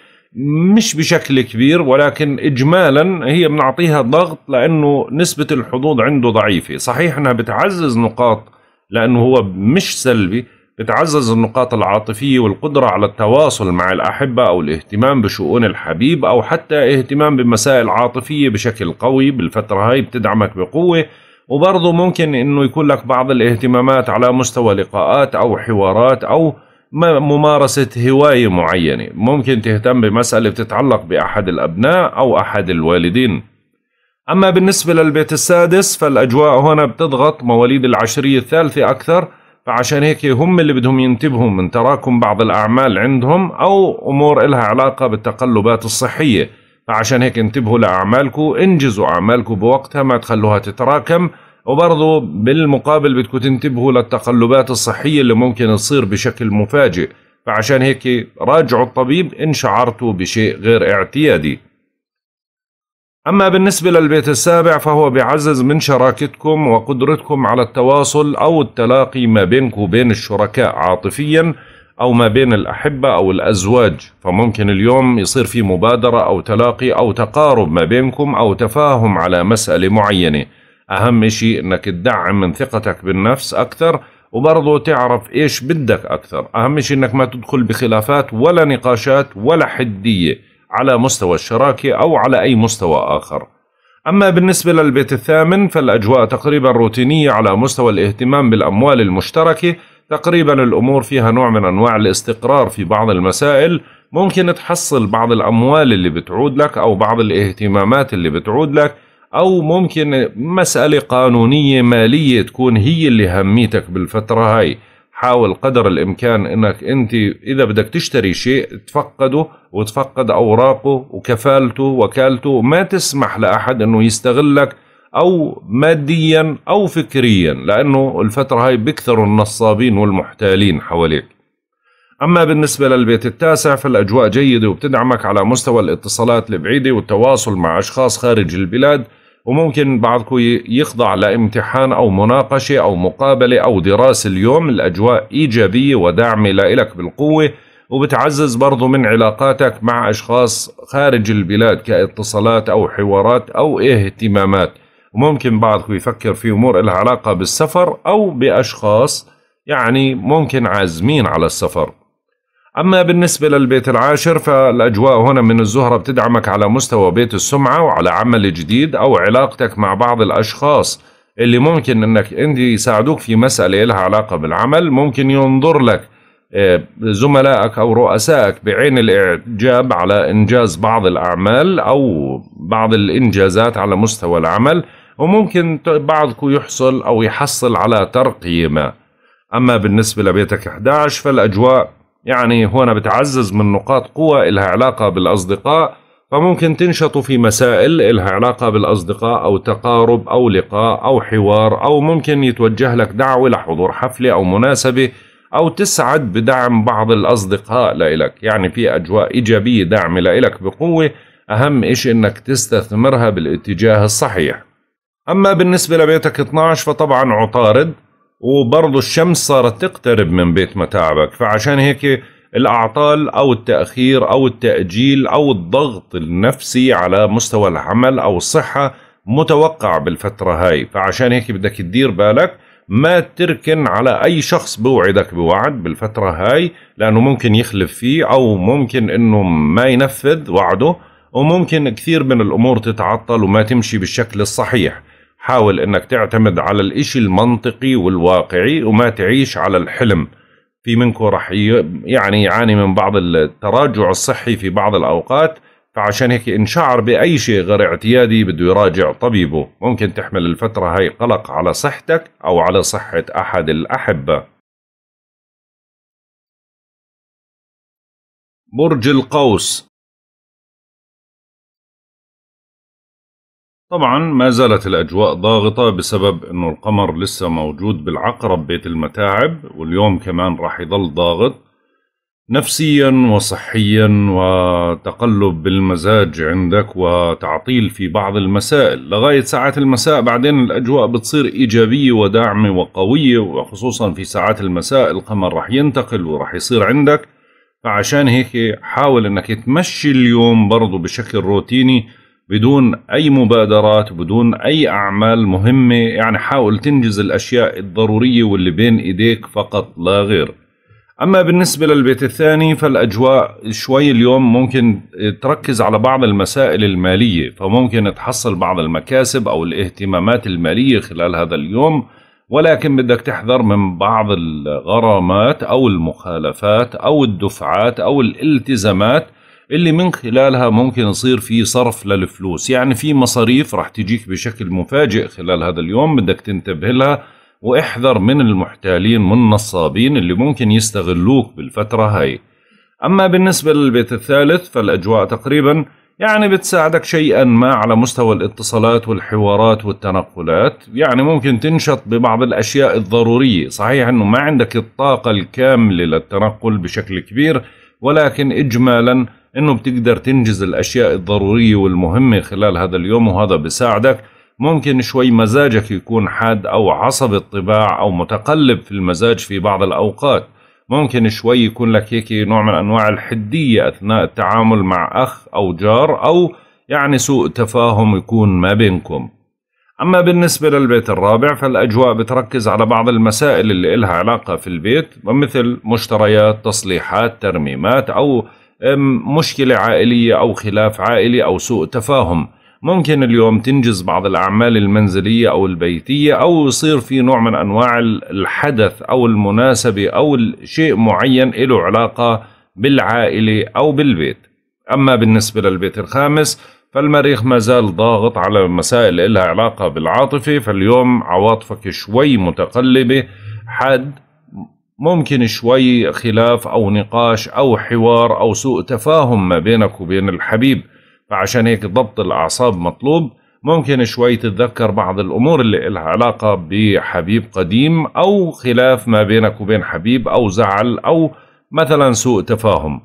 مش بشكل كبير ولكن إجمالا هي بنعطيها ضغط لأنه نسبة الحظوظ عنده ضعيفة صحيح أنها بتعزز نقاط لأنه هو مش سلبي بتعزز النقاط العاطفية والقدرة على التواصل مع الأحبة أو الاهتمام بشؤون الحبيب أو حتى اهتمام بمسائل عاطفية بشكل قوي بالفترة هاي بتدعمك بقوة وبرضه ممكن انه يكون لك بعض الاهتمامات على مستوى لقاءات او حوارات او ممارسة هواية معينة ممكن تهتم بمسألة بتتعلق بأحد الأبناء أو أحد الوالدين أما بالنسبة للبيت السادس فالأجواء هنا بتضغط مواليد العشرية الثالثة أكثر فعشان هيك هم اللي بدهم ينتبهوا من تراكم بعض الأعمال عندهم أو أمور إلها علاقة بالتقلبات الصحية عشان هيك انتبهوا لأعمالكم انجزوا أعمالكم بوقتها ما تخلوها تتراكم وبرضه بالمقابل بدكم تنتبهوا للتقلبات الصحية اللي ممكن تصير بشكل مفاجئ فعشان هيك راجعوا الطبيب إن شعرتوا بشيء غير اعتيادي أما بالنسبة للبيت السابع فهو بيعزز من شراكتكم وقدرتكم على التواصل أو التلاقي ما بينكم وبين الشركاء عاطفياً أو ما بين الأحبة أو الأزواج فممكن اليوم يصير في مبادرة أو تلاقي أو تقارب ما بينكم أو تفاهم على مسألة معينة أهم شيء أنك تدعم من ثقتك بالنفس أكثر وبرضه تعرف إيش بدك أكثر أهم شيء أنك ما تدخل بخلافات ولا نقاشات ولا حدية على مستوى الشراكة أو على أي مستوى آخر أما بالنسبة للبيت الثامن فالأجواء تقريبا روتينية على مستوى الاهتمام بالأموال المشتركة تقريبا الأمور فيها نوع من أنواع الاستقرار في بعض المسائل ممكن تحصل بعض الأموال اللي بتعود لك أو بعض الاهتمامات اللي بتعود لك أو ممكن مسألة قانونية مالية تكون هي اللي هميتك بالفترة هاي حاول قدر الإمكان أنك أنت إذا بدك تشتري شيء تفقده وتفقد أوراقه وكفالته وكالته ما تسمح لأحد أنه يستغلك أو ماديا أو فكريا لأنه الفترة هاي بيكثروا النصابين والمحتالين حواليك أما بالنسبة للبيت التاسع فالأجواء جيدة وبتدعمك على مستوى الاتصالات البعيدة والتواصل مع أشخاص خارج البلاد وممكن بعضكم يخضع لامتحان أو مناقشة أو مقابلة أو دراسة اليوم الأجواء إيجابية وداعمة لإلك بالقوة وبتعزز برضو من علاقاتك مع أشخاص خارج البلاد كاتصالات أو حوارات أو اهتمامات وممكن بعضكم يفكر في أمور لها علاقة بالسفر أو بأشخاص يعني ممكن عازمين على السفر أما بالنسبة للبيت العاشر فالأجواء هنا من الزهرة بتدعمك على مستوى بيت السمعة وعلى عمل جديد أو علاقتك مع بعض الأشخاص اللي ممكن أنك أنت يساعدوك في مسألة لها علاقة بالعمل ممكن ينظر لك إيه، زملائك أو رؤسائك بعين الإعجاب على إنجاز بعض الأعمال أو بعض الإنجازات على مستوى العمل وممكن بعضكم يحصل أو يحصل على ترقية ما أما بالنسبة لبيتك 11 فالأجواء يعني هنا بتعزز من نقاط قوة إلها علاقة بالأصدقاء فممكن تنشطوا في مسائل إلها علاقة بالأصدقاء أو تقارب أو لقاء أو حوار أو ممكن يتوجه لك دعوة لحضور حفلة أو مناسبة أو تسعد بدعم بعض الأصدقاء لإلك يعني في أجواء إيجابية داعمة لإلك بقوة أهم إشي إنك تستثمرها بالاتجاه الصحيح أما بالنسبة لبيتك 12 فطبعا عطارد وبرضو الشمس صارت تقترب من بيت متاعبك فعشان هيك الأعطال أو التأخير أو التأجيل أو الضغط النفسي على مستوى العمل أو الصحة متوقع بالفترة هاي فعشان هيك بدك تدير بالك ما تركن على أي شخص بوعدك بوعد بالفترة هاي لأنه ممكن يخلف فيه أو ممكن أنه ما ينفذ وعده وممكن كثير من الأمور تتعطل وما تمشي بالشكل الصحيح حاول أنك تعتمد على الإشي المنطقي والواقعي وما تعيش على الحلم في منكم رح يعني يعاني من بعض التراجع الصحي في بعض الأوقات فعشان هيك إن شعر بأي شيء غير اعتيادي بده يراجع طبيبه ممكن تحمل الفترة هاي قلق على صحتك أو على صحة أحد الأحبة برج القوس طبعا ما زالت الأجواء ضاغطة بسبب أنه القمر لسه موجود بالعقرب بيت المتاعب واليوم كمان راح يضل ضاغط نفسيا وصحيا وتقلب بالمزاج عندك وتعطيل في بعض المسائل لغاية ساعات المساء بعدين الأجواء بتصير إيجابية وداعمة وقوية وخصوصا في ساعات المساء القمر رح ينتقل ورح يصير عندك فعشان هيك حاول أنك تمشي اليوم برضو بشكل روتيني بدون أي مبادرات بدون أي أعمال مهمة يعني حاول تنجز الأشياء الضرورية واللي بين إيديك فقط لا غير اما بالنسبه للبيت الثاني فالاجواء شوي اليوم ممكن تركز على بعض المسائل الماليه فممكن تحصل بعض المكاسب او الاهتمامات الماليه خلال هذا اليوم ولكن بدك تحذر من بعض الغرامات او المخالفات او الدفعات او الالتزامات اللي من خلالها ممكن يصير في صرف للفلوس يعني في مصاريف رح تجيك بشكل مفاجئ خلال هذا اليوم بدك تنتبه لها واحذر من المحتالين من النصابين اللي ممكن يستغلوك بالفترة هاي أما بالنسبة للبيت الثالث فالأجواء تقريبا يعني بتساعدك شيئا ما على مستوى الاتصالات والحوارات والتنقلات يعني ممكن تنشط ببعض الأشياء الضرورية صحيح أنه ما عندك الطاقة الكاملة للتنقل بشكل كبير ولكن إجمالا أنه بتقدر تنجز الأشياء الضرورية والمهمة خلال هذا اليوم وهذا بساعدك ممكن شوي مزاجك يكون حاد أو عصب الطباع أو متقلب في المزاج في بعض الأوقات ممكن شوي يكون لك هيك نوع من أنواع الحدية أثناء التعامل مع أخ أو جار أو يعني سوء تفاهم يكون ما بينكم أما بالنسبة للبيت الرابع فالأجواء بتركز على بعض المسائل اللي إلها علاقة في البيت مثل مشتريات تصليحات ترميمات أو مشكلة عائلية أو خلاف عائلي أو سوء تفاهم ممكن اليوم تنجز بعض الأعمال المنزلية أو البيتية أو يصير في نوع من أنواع الحدث أو المناسبة أو شيء معين له علاقة بالعائلة أو بالبيت أما بالنسبة للبيت الخامس فالمريخ ما زال ضاغط على مسائل لها علاقة بالعاطفة فاليوم عواطفك شوي متقلبة حد ممكن شوي خلاف أو نقاش أو حوار أو سوء تفاهم ما بينك وبين الحبيب فعشان هيك ضبط الأعصاب مطلوب ممكن شوي تتذكر بعض الأمور اللي لها علاقة بحبيب قديم أو خلاف ما بينك وبين حبيب أو زعل أو مثلا سوء تفاهم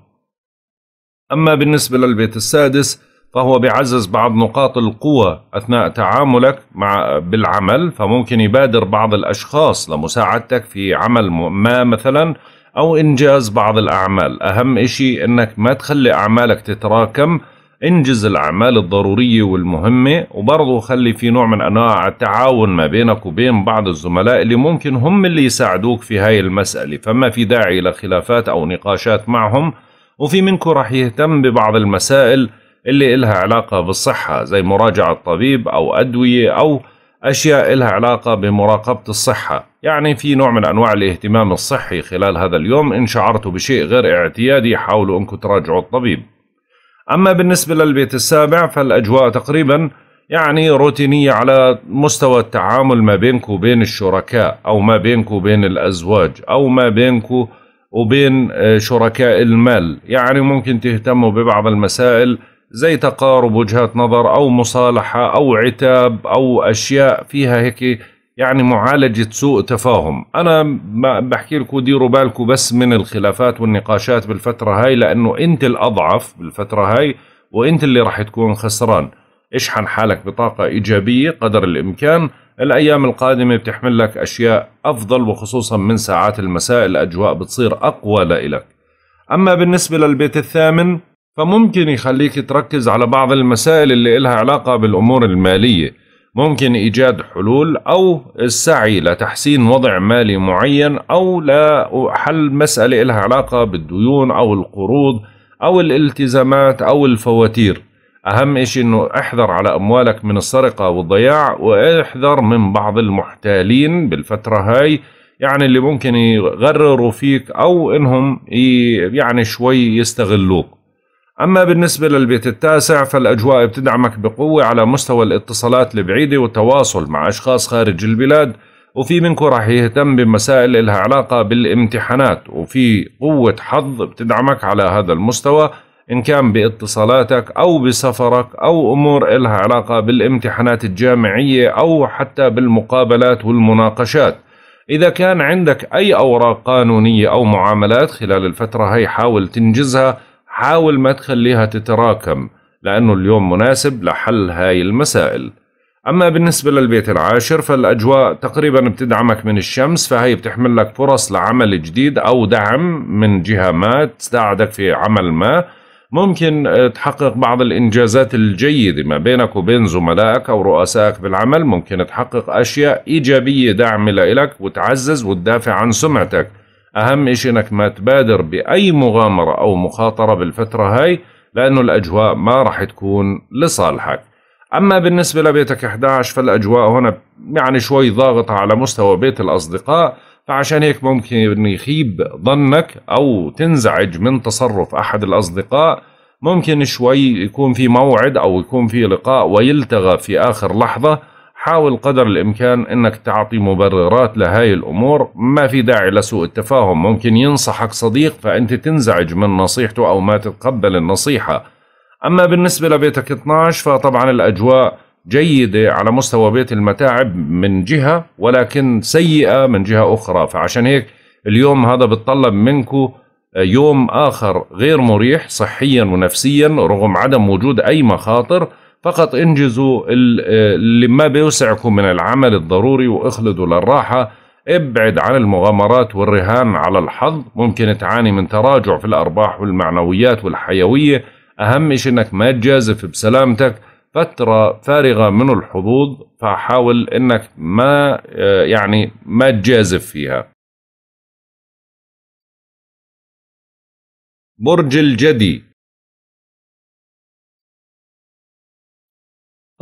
أما بالنسبة للبيت السادس فهو بيعزز بعض نقاط القوة أثناء تعاملك مع بالعمل فممكن يبادر بعض الأشخاص لمساعدتك في عمل ما مثلا أو إنجاز بعض الأعمال أهم إشي أنك ما تخلي أعمالك تتراكم انجز الأعمال الضرورية والمهمة وبرضه خلي في نوع من أنواع التعاون ما بينك وبين بعض الزملاء اللي ممكن هم اللي يساعدوك في هاي المسألة فما في داعي لخلافات أو نقاشات معهم وفي منكم رح يهتم ببعض المسائل اللي إلها علاقة بالصحة زي مراجعة طبيب أو أدوية أو أشياء إلها علاقة بمراقبة الصحة يعني في نوع من أنواع الاهتمام الصحي خلال هذا اليوم إن شعرتوا بشيء غير اعتيادي حاولوا أنكم تراجعوا الطبيب أما بالنسبة للبيت السابع فالأجواء تقريبا يعني روتينية على مستوى التعامل ما بينك وبين الشركاء أو ما بينك وبين الأزواج أو ما بينك وبين آه، شركاء المال يعني ممكن تهتموا ببعض المسائل زي تقارب وجهات نظر أو مصالحة أو عتاب أو أشياء فيها هيك يعني معالجة سوء تفاهم أنا بحكي لكم ديروا بالكم بس من الخلافات والنقاشات بالفترة هاي لأنه أنت الأضعف بالفترة هاي وأنت اللي راح تكون خسران اشحن حالك بطاقة إيجابية قدر الإمكان الأيام القادمة بتحمل لك أشياء أفضل وخصوصا من ساعات المساء الأجواء بتصير أقوى لإلك أما بالنسبة للبيت الثامن فممكن يخليك تركز على بعض المسائل اللي إلها علاقة بالأمور المالية ممكن إيجاد حلول أو السعي لتحسين وضع مالي معين أو لحل مسألة لها علاقة بالديون أو القروض أو الالتزامات أو الفواتير أهم إشي أنه احذر على أموالك من السرقة والضياع واحذر من بعض المحتالين بالفترة هاي يعني اللي ممكن يغرروا فيك أو أنهم يعني شوي يستغلوك أما بالنسبة للبيت التاسع فالأجواء بتدعمك بقوة على مستوى الاتصالات البعيدة والتواصل مع أشخاص خارج البلاد وفي منكم راح يهتم بمسائل إلها علاقة بالامتحانات وفي قوة حظ بتدعمك على هذا المستوى إن كان باتصالاتك أو بسفرك أو أمور إلها علاقة بالامتحانات الجامعية أو حتى بالمقابلات والمناقشات إذا كان عندك أي أوراق قانونية أو معاملات خلال الفترة هي حاول تنجزها حاول ما تخليها تتراكم لأنه اليوم مناسب لحل هاي المسائل أما بالنسبة للبيت العاشر فالأجواء تقريبا بتدعمك من الشمس فهي بتحمل لك فرص لعمل جديد أو دعم من جهة ما تساعدك في عمل ما ممكن آه، تحقق بعض الإنجازات الجيدة ما بينك وبين زملائك أو رؤسائك بالعمل ممكن تحقق أشياء إيجابية داعمة لإلك وتعزز وتدافع عن سمعتك أهم إشي أنك ما تبادر بأي مغامرة أو مخاطرة بالفترة هاي لأنه الأجواء ما راح تكون لصالحك أما بالنسبة لبيتك 11 فالأجواء هنا يعني شوي ضاغطة على مستوى بيت الأصدقاء فعشان هيك ممكن يخيب ظنك أو تنزعج من تصرف أحد الأصدقاء ممكن شوي يكون في موعد أو يكون في لقاء ويلتغى في آخر لحظة حاول قدر الإمكان أنك تعطي مبررات لهاي الأمور ما في داعي لسوء التفاهم ممكن ينصحك صديق فأنت تنزعج من نصيحته أو ما تتقبل النصيحة أما بالنسبة لبيتك 12 فطبعا الأجواء جيدة على مستوى بيت المتاعب من جهة ولكن سيئة من جهة أخرى فعشان هيك اليوم هذا بتطلب منكم يوم آخر غير مريح صحيا ونفسيا رغم عدم وجود أي مخاطر فقط انجزوا آه، اللي ما بيوسعكم من العمل الضروري واخلدوا للراحة ابعد عن المغامرات والرهان على الحظ ممكن تعاني من تراجع في الأرباح والمعنويات والحيوية أهم شيء أنك ما تجازف بسلامتك فترة فارغة من الحظوظ فحاول أنك ما آه، يعني ما تجازف فيها برج الجدي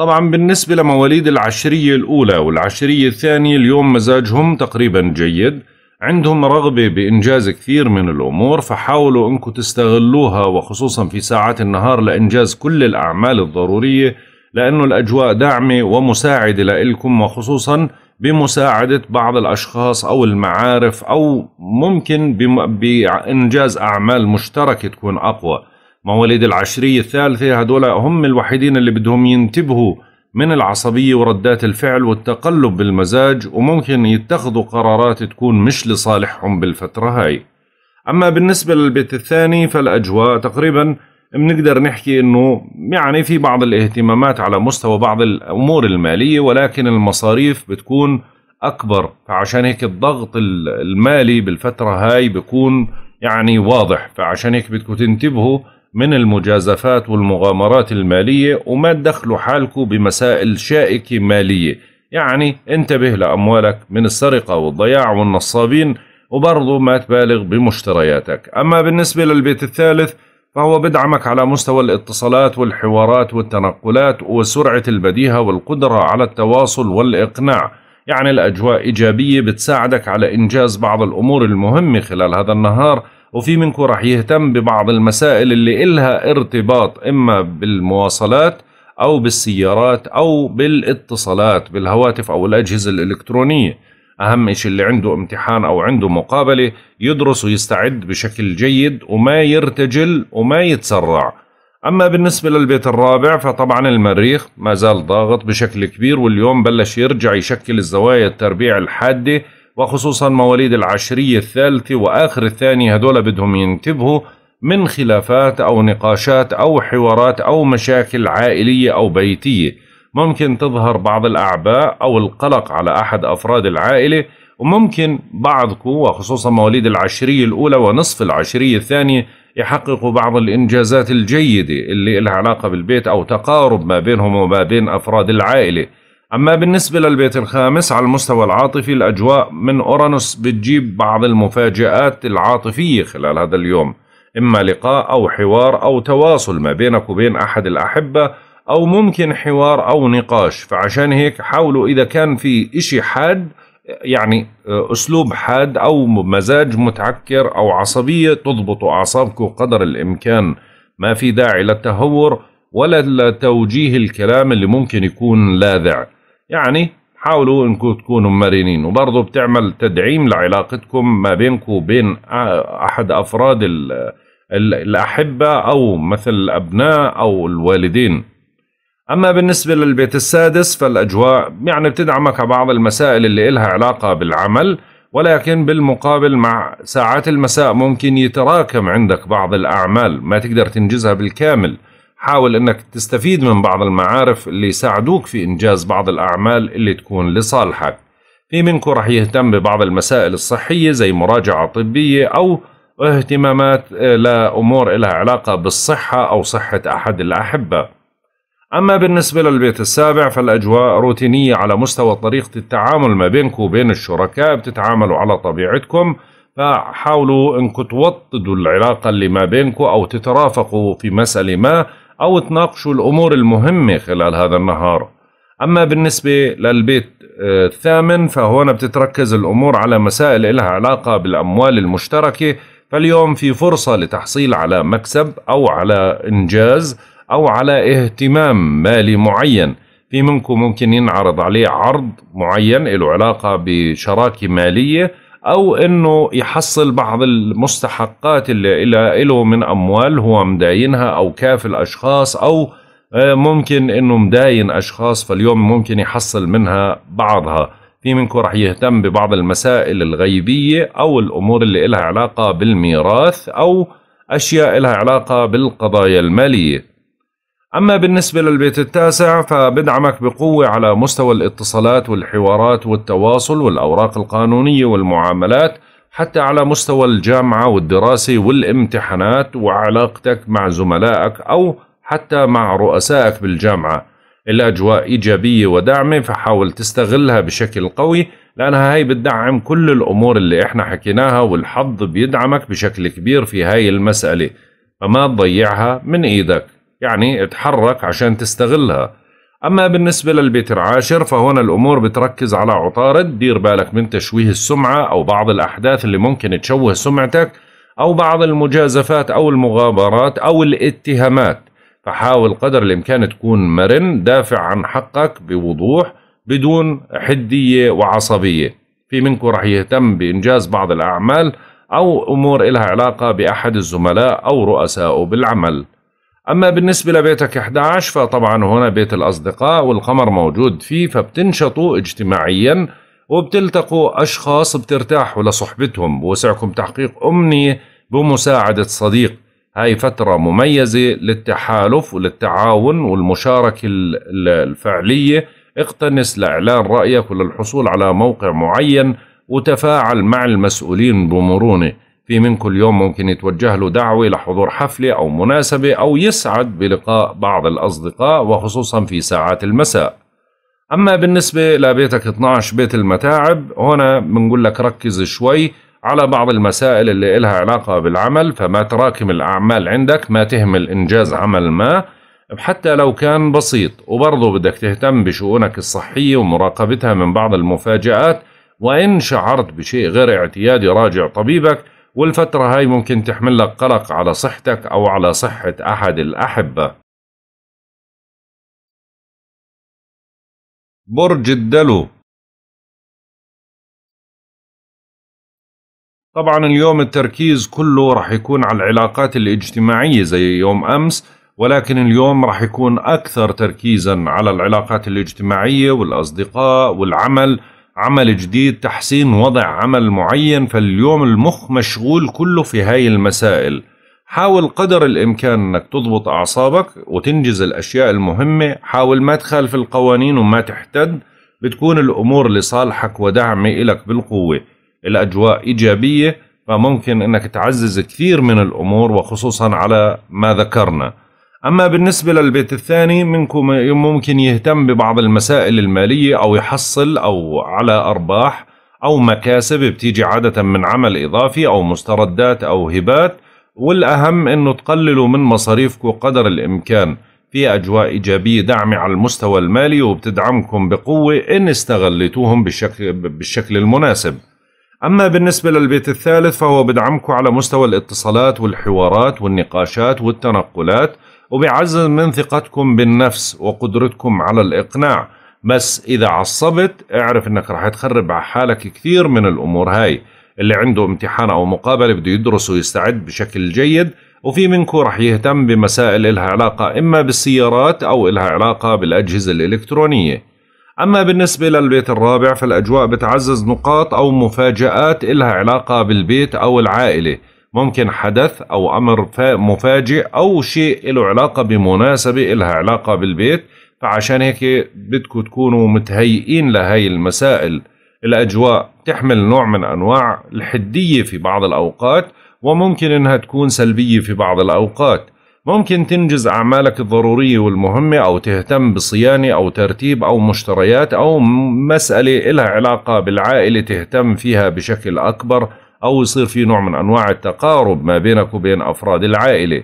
طبعا بالنسبة لمواليد العشرية الأولى والعشرية الثانية اليوم مزاجهم تقريبا جيد عندهم رغبة بإنجاز كثير من الأمور فحاولوا أنكم تستغلوها وخصوصا في ساعات النهار لإنجاز كل الأعمال الضرورية لأنه الأجواء داعمة ومساعدة لإلكم وخصوصا بمساعدة بعض الأشخاص أو المعارف أو ممكن بإنجاز أعمال مشتركة تكون أقوى مواليد العشرية الثالثة هدول هم الوحيدين اللي بدهم ينتبهوا من العصبية وردات الفعل والتقلب بالمزاج وممكن يتخذوا قرارات تكون مش لصالحهم بالفترة هاي أما بالنسبة للبيت الثاني فالأجواء تقريبا بنقدر نحكي أنه يعني في بعض الاهتمامات على مستوى بعض الأمور المالية ولكن المصاريف بتكون أكبر فعشان هيك الضغط المالي بالفترة هاي بيكون يعني واضح فعشان هيك بدكم تنتبهوا من المجازفات والمغامرات المالية وما تدخلوا حالكم بمسائل شائكة مالية يعني انتبه لأموالك من السرقة والضياع والنصابين وبرضه ما تبالغ بمشترياتك أما بالنسبة للبيت الثالث فهو بدعمك على مستوى الاتصالات والحوارات والتنقلات وسرعة البديهة والقدرة على التواصل والإقناع يعني الأجواء إيجابية بتساعدك على إنجاز بعض الأمور المهمة خلال هذا النهار وفي منكم رح يهتم ببعض المسائل اللي إلها ارتباط إما بالمواصلات أو بالسيارات أو بالاتصالات بالهواتف أو الأجهزة الإلكترونية أهم شيء اللي عنده امتحان أو عنده مقابلة يدرس ويستعد بشكل جيد وما يرتجل وما يتسرع أما بالنسبة للبيت الرابع فطبعا المريخ ما زال ضاغط بشكل كبير واليوم بلش يرجع يشكل الزوايا التربيع الحادة وخصوصا مواليد العشرية الثالث وآخر الثاني هدول بدهم ينتبهوا من خلافات أو نقاشات أو حوارات أو مشاكل عائلية أو بيتية ممكن تظهر بعض الأعباء أو القلق على أحد أفراد العائلة وممكن بعضكم وخصوصا مواليد العشرية الأولى ونصف العشرية الثانية يحققوا بعض الإنجازات الجيدة اللي لها علاقة بالبيت أو تقارب ما بينهم وما بين أفراد العائلة أما بالنسبة للبيت الخامس على المستوى العاطفي الأجواء من أورانوس بتجيب بعض المفاجآت العاطفية خلال هذا اليوم إما لقاء أو حوار أو تواصل ما بينك وبين أحد الأحبة أو ممكن حوار أو نقاش فعشان هيك حاولوا إذا كان في إشي حاد يعني آه، أسلوب حاد أو مزاج متعكر أو عصبية تضبطوا أعصابكم قدر الإمكان ما في داعي للتهور ولا لتوجيه الكلام اللي ممكن يكون لاذع يعني حاولوا انكم تكونوا مرنين وبرضه بتعمل تدعيم لعلاقتكم ما بينكم وبين احد افراد الاحبه او مثل الابناء او الوالدين اما بالنسبه للبيت السادس فالاجواء يعني بتدعمك بعض المسائل اللي إلها علاقه بالعمل ولكن بالمقابل مع ساعات المساء ممكن يتراكم عندك بعض الاعمال ما تقدر تنجزها بالكامل حاول انك تستفيد من بعض المعارف اللي يساعدوك في انجاز بعض الاعمال اللي تكون لصالحك في منكو رح يهتم ببعض المسائل الصحية زي مراجعة طبية أو اهتمامات آه، لأمور لها علاقة بالصحة أو صحة أحد الأحبة أما بالنسبة للبيت السابع فالأجواء روتينية على مستوى طريقة التعامل ما بينك وبين الشركاء بتتعاملوا على طبيعتكم فحاولوا انكم توطدوا العلاقة اللي ما بينكم أو تترافقوا في مسألة ما أو تناقشوا الأمور المهمة خلال هذا النهار أما بالنسبة للبيت آه، الثامن فهنا بتتركز الأمور على مسائل إلها علاقة بالأموال المشتركة فاليوم في فرصة لتحصيل على مكسب أو على إنجاز أو على اهتمام مالي معين في منكم ممكن ينعرض عليه عرض معين له علاقة بشراكة مالية او انه يحصل بعض المستحقات اللي إلى له من اموال هو مداينها او كافل اشخاص او آه، ممكن انه مداين اشخاص فاليوم ممكن يحصل منها بعضها في منكم رح يهتم ببعض المسائل الغيبية أو الأمور اللي إلها علاقة بالميراث أو أشياء إلها علاقة بالقضايا المالية أما بالنسبة للبيت التاسع فبدعمك بقوة على مستوى الاتصالات والحوارات والتواصل والأوراق القانونية والمعاملات حتى على مستوى الجامعة والدراسة والامتحانات وعلاقتك مع زملائك أو حتى مع رؤسائك بالجامعة الأجواء إيجابية وداعمة فحاول تستغلها بشكل قوي لأنها هي بتدعم كل الأمور اللي إحنا حكيناها والحظ بيدعمك بشكل كبير في هاي المسألة فما تضيعها من إيدك يعني اتحرك عشان تستغلها أما بالنسبة للبيت العاشر فهنا الأمور بتركز على عطارد دير بالك من تشويه السمعة أو بعض الأحداث اللي ممكن تشوه سمعتك أو بعض المجازفات أو المغامرات أو الاتهامات فحاول قدر الإمكان تكون مرن دافع عن حقك بوضوح بدون حدية وعصبية في منكم رح يهتم بإنجاز بعض الأعمال أو أمور إلها علاقة بأحد الزملاء أو رؤسائه بالعمل أما بالنسبة لبيتك 11 فطبعا هنا بيت الأصدقاء والقمر موجود فيه فبتنشطوا اجتماعيا وبتلتقوا أشخاص بترتاحوا لصحبتهم بوسعكم تحقيق أمنية بمساعدة صديق هاي فترة مميزة للتحالف وللتعاون والمشاركة الفعلية اقتنس لإعلان رأيك وللحصول على موقع معين وتفاعل مع المسؤولين بمرونة في منكم اليوم ممكن يتوجه له دعوة لحضور حفلة أو مناسبة أو يسعد بلقاء بعض الأصدقاء وخصوصا في ساعات المساء أما بالنسبة لبيتك 12 بيت المتاعب هنا بنقول لك ركز شوي على بعض المسائل اللي إلها علاقة بالعمل فما تراكم الأعمال عندك ما تهمل إنجاز عمل ما حتى لو كان بسيط وبرضه بدك تهتم بشؤونك الصحية ومراقبتها من بعض المفاجآت وإن شعرت بشيء غير اعتيادي راجع طبيبك والفترة هاي ممكن تحمل لك قلق على صحتك أو على صحة أحد الأحبة برج الدلو طبعا اليوم التركيز كله راح يكون على العلاقات الاجتماعية زي يوم أمس ولكن اليوم راح يكون أكثر تركيزا على العلاقات الاجتماعية والأصدقاء والعمل عمل جديد تحسين وضع عمل معين فاليوم المخ مشغول كله في هاي المسائل حاول قدر الإمكان أنك تضبط أعصابك وتنجز الأشياء المهمة حاول ما تخالف القوانين وما تحتد بتكون الأمور لصالحك ودعم إلك بالقوة الأجواء إيجابية فممكن أنك تعزز كثير من الأمور وخصوصا على ما ذكرنا أما بالنسبة للبيت الثاني منكم ممكن يهتم ببعض المسائل المالية أو يحصل أو على أرباح أو مكاسب بتيجي عادة من عمل إضافي أو مستردات أو هبات والأهم أنه تقللوا من مصاريفكم قدر الإمكان في أجواء إيجابية دعم على المستوى المالي وبتدعمكم بقوة إن استغلتوهم بالشكل, بالشكل المناسب أما بالنسبة للبيت الثالث فهو بدعمكم على مستوى الاتصالات والحوارات والنقاشات والتنقلات وبيعزز من ثقتكم بالنفس وقدرتكم على الإقناع بس إذا عصبت اعرف إنك رح تخرب على حالك كثير من الأمور هاي اللي عنده امتحان أو مقابلة بده يدرس ويستعد بشكل جيد وفي منكم رح يهتم بمسائل إلها علاقة إما بالسيارات أو إلها علاقة بالأجهزة الإلكترونية أما بالنسبة للبيت الرابع فالأجواء بتعزز نقاط أو مفاجآت إلها علاقة بالبيت أو العائلة ممكن حدث أو أمر مفاجئ أو شيء له علاقة بمناسبة إلها علاقة بالبيت فعشان هيك بدكم تكونوا متهيئين لهي المسائل الأجواء تحمل نوع من أنواع الحدية في بعض الأوقات وممكن أنها تكون سلبية في بعض الأوقات ممكن تنجز أعمالك الضرورية والمهمة أو تهتم بصيانة أو ترتيب أو مشتريات أو مسألة إلها علاقة بالعائلة تهتم فيها بشكل أكبر أو يصير في نوع من أنواع التقارب ما بينك وبين أفراد العائلة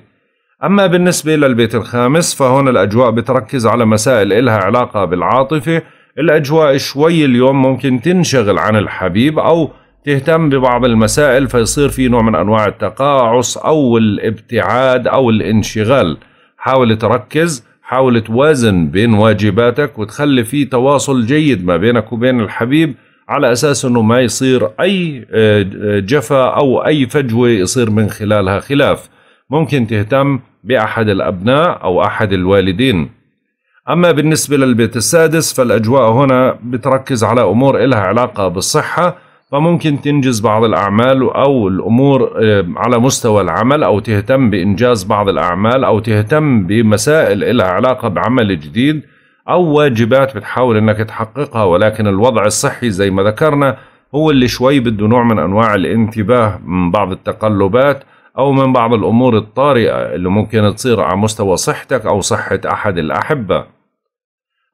أما بالنسبة للبيت الخامس فهون الأجواء بتركز على مسائل إلها علاقة بالعاطفة الأجواء شوي اليوم ممكن تنشغل عن الحبيب أو تهتم ببعض المسائل فيصير في نوع من أنواع التقاعس أو الابتعاد أو الانشغال حاول تركز حاول توازن بين واجباتك وتخلي في تواصل جيد ما بينك وبين الحبيب على اساس انه ما يصير اي آه، جفا او اي فجوه يصير من خلالها خلاف ممكن تهتم باحد الابناء او احد الوالدين اما بالنسبه للبيت السادس فالاجواء هنا بتركز على امور إلها علاقه بالصحه فممكن تنجز بعض الأعمال أو الأمور آه، على مستوى العمل أو تهتم بإنجاز بعض الأعمال أو تهتم بمسائل إلها علاقة بعمل جديد أو واجبات بتحاول أنك تحققها ولكن الوضع الصحي زي ما ذكرنا هو اللي شوي بده نوع من أنواع الانتباه من بعض التقلبات أو من بعض الأمور الطارئة اللي ممكن تصير على مستوى صحتك أو صحة أحد الأحبة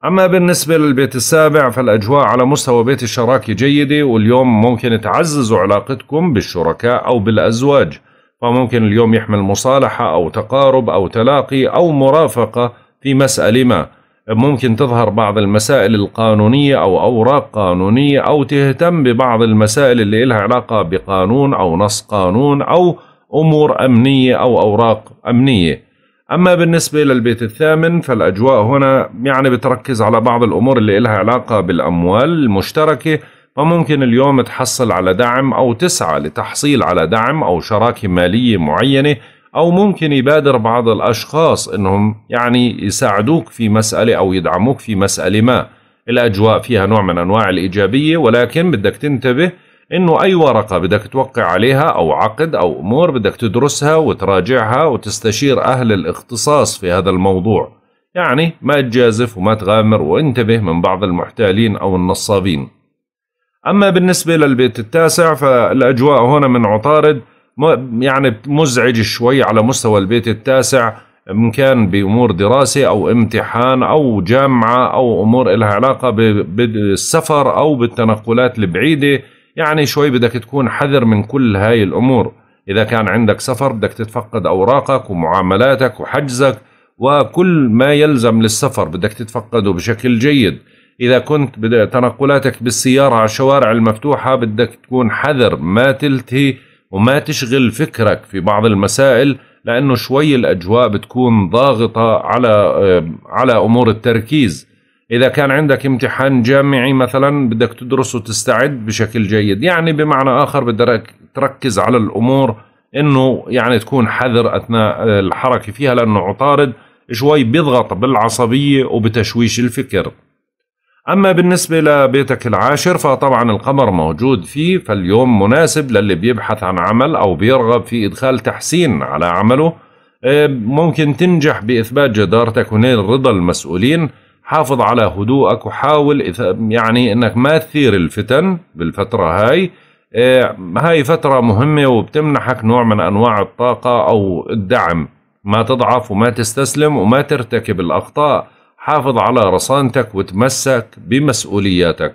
أما بالنسبة للبيت السابع فالأجواء على مستوى بيت الشراكة جيدة واليوم ممكن تعززوا علاقتكم بالشركاء أو بالأزواج فممكن اليوم يحمل مصالحة أو تقارب أو تلاقي أو مرافقة في مسألة ما ممكن تظهر بعض المسائل القانونية أو أوراق قانونية أو تهتم ببعض المسائل اللي إلها علاقة بقانون أو نص قانون أو أمور أمنية أو أوراق أمنية أما بالنسبة للبيت الثامن فالأجواء هنا يعني بتركز على بعض الأمور اللي إلها علاقة بالأموال المشتركة فممكن اليوم تحصل على دعم أو تسعى لتحصيل على دعم أو شراكة مالية معينة أو ممكن يبادر بعض الأشخاص أنهم يعني يساعدوك في مسألة أو يدعموك في مسألة ما الأجواء فيها نوع من أنواع الإيجابية ولكن بدك تنتبه أنه أي ورقة بدك توقع عليها أو عقد أو أمور بدك تدرسها وتراجعها وتستشير أهل الاختصاص في هذا الموضوع يعني ما تجازف وما تغامر وانتبه من بعض المحتالين أو النصابين أما بالنسبة للبيت التاسع فالأجواء هنا من عطارد يعني مزعج شوي على مستوى البيت التاسع إن كان بأمور دراسة أو امتحان أو جامعة أو أمور إلها علاقة بالسفر أو بالتنقلات البعيدة يعني شوي بدك تكون حذر من كل هاي الأمور إذا كان عندك سفر بدك تتفقد أوراقك ومعاملاتك وحجزك وكل ما يلزم للسفر بدك تتفقده بشكل جيد إذا كنت تنقلاتك بالسيارة على الشوارع المفتوحة بدك تكون حذر ما تلتهي وما تشغل فكرك في بعض المسائل لأنه شوي الأجواء بتكون ضاغطة على على أمور التركيز إذا كان عندك امتحان جامعي مثلا بدك تدرس وتستعد بشكل جيد يعني بمعنى آخر بدك تركز على الأمور انه يعني تكون حذر اثناء الحركه فيها لانه عطارد شوي بيضغط بالعصبيه وبتشويش الفكر أما بالنسبة لبيتك العاشر فطبعا القمر موجود فيه فاليوم مناسب للي بيبحث عن عمل أو بيرغب في إدخال تحسين على عمله آه، ممكن تنجح بإثبات جدارتك ونيل رضا المسؤولين حافظ على هدوءك وحاول يعني أنك ما تثير الفتن بالفترة هاي آه، هاي فترة مهمة وبتمنحك نوع من أنواع الطاقة أو الدعم ما تضعف وما تستسلم وما ترتكب الأخطاء حافظ على رصانتك وتمسك بمسؤولياتك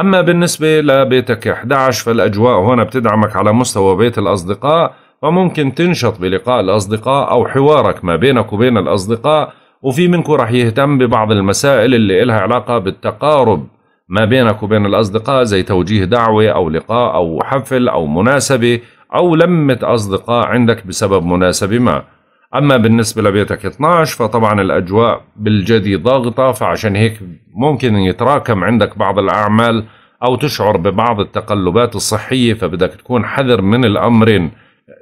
أما بالنسبة لبيتك 11 فالأجواء هنا بتدعمك على مستوى بيت الأصدقاء فممكن تنشط بلقاء الأصدقاء أو حوارك ما بينك وبين الأصدقاء وفي منكم رح يهتم ببعض المسائل اللي إلها علاقة بالتقارب ما بينك وبين الأصدقاء زي توجيه دعوة أو لقاء أو حفل أو مناسبة أو لمة أصدقاء عندك بسبب مناسبة ما أما بالنسبة لبيتك 12 فطبعا الأجواء بالجدي ضاغطة فعشان هيك ممكن يتراكم عندك بعض الأعمال أو تشعر ببعض التقلبات الصحية فبدك تكون حذر من الأمرين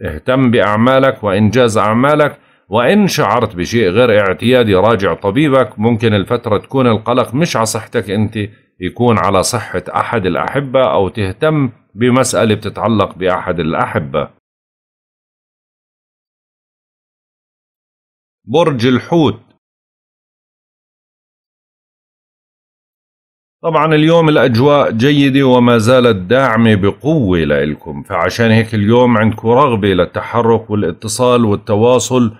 اهتم بأعمالك وإنجاز أعمالك وإن شعرت بشيء غير اعتيادي راجع طبيبك ممكن الفترة تكون القلق مش على صحتك أنت يكون على صحة أحد الأحبة أو تهتم بمسألة بتتعلق بأحد الأحبة برج الحوت طبعا اليوم الأجواء جيدة وما زالت داعمة بقوة لإلكم فعشان هيك اليوم عندكم رغبة للتحرك والاتصال والتواصل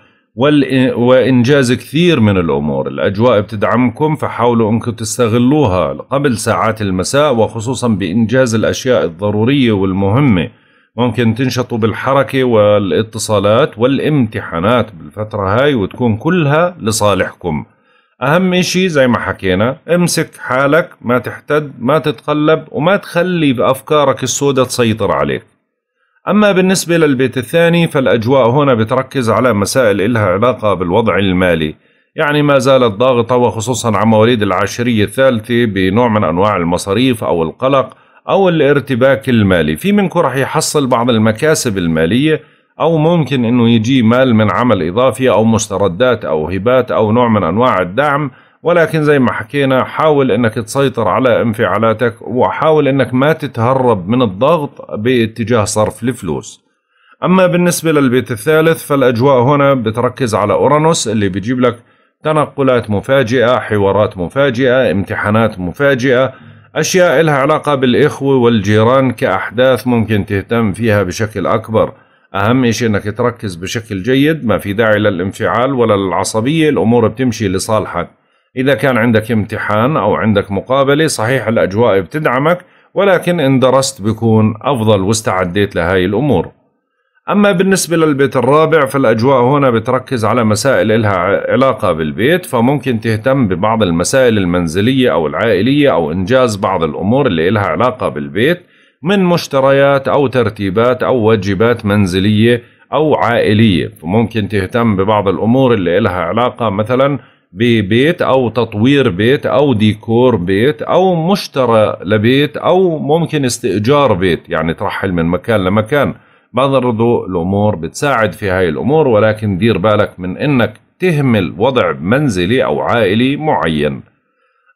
وإنجاز كثير من الأمور الأجواء بتدعمكم فحاولوا أنكم تستغلوها قبل ساعات المساء وخصوصا بإنجاز الأشياء الضرورية والمهمة ممكن تنشطوا بالحركة والاتصالات والامتحانات بالفترة هاي وتكون كلها لصالحكم أهم إشي زي ما حكينا امسك حالك ما تحتد ما تتقلب وما تخلي بأفكارك السوداء تسيطر عليك أما بالنسبة للبيت الثاني فالأجواء هنا بتركز على مسائل إلها علاقة بالوضع المالي يعني ما زالت ضاغطة وخصوصا عمواليد مواليد العاشرية الثالثة بنوع من أنواع المصاريف أو القلق أو الارتباك المالي في منكم رح يحصل بعض المكاسب المالية أو ممكن أنه يجي مال من عمل إضافي أو مستردات أو هبات أو نوع من أنواع الدعم ولكن زي ما حكينا حاول أنك تسيطر على انفعالاتك وحاول أنك ما تتهرب من الضغط باتجاه صرف الفلوس أما بالنسبة للبيت الثالث فالأجواء هنا بتركز على أورانوس اللي بيجيب لك تنقلات مفاجئة حوارات مفاجئة امتحانات مفاجئة أشياء لها علاقة بالإخوة والجيران كأحداث ممكن تهتم فيها بشكل أكبر أهم شيء أنك تركز بشكل جيد ما في داعي للانفعال ولا للعصبية الأمور بتمشي لصالحك إذا كان عندك امتحان أو عندك مقابلة صحيح الأجواء بتدعمك ولكن إن درست بكون أفضل واستعديت لهاي الأمور أما بالنسبة للبيت الرابع فالأجواء هنا بتركز على مسائل إلها علاقة بالبيت فممكن تهتم ببعض المسائل المنزلية أو العائلية أو إنجاز بعض الأمور اللي إلها علاقة بالبيت من مشتريات أو ترتيبات أو واجبات منزلية أو عائلية فممكن تهتم ببعض الأمور اللي إلها علاقة مثلا ببيت أو تطوير بيت أو ديكور بيت أو مشترى لبيت أو ممكن استئجار بيت يعني ترحل من مكان لمكان برضو الأمور بتساعد في هاي الأمور ولكن دير بالك من إنك تهمل وضع منزلي أو عائلي معين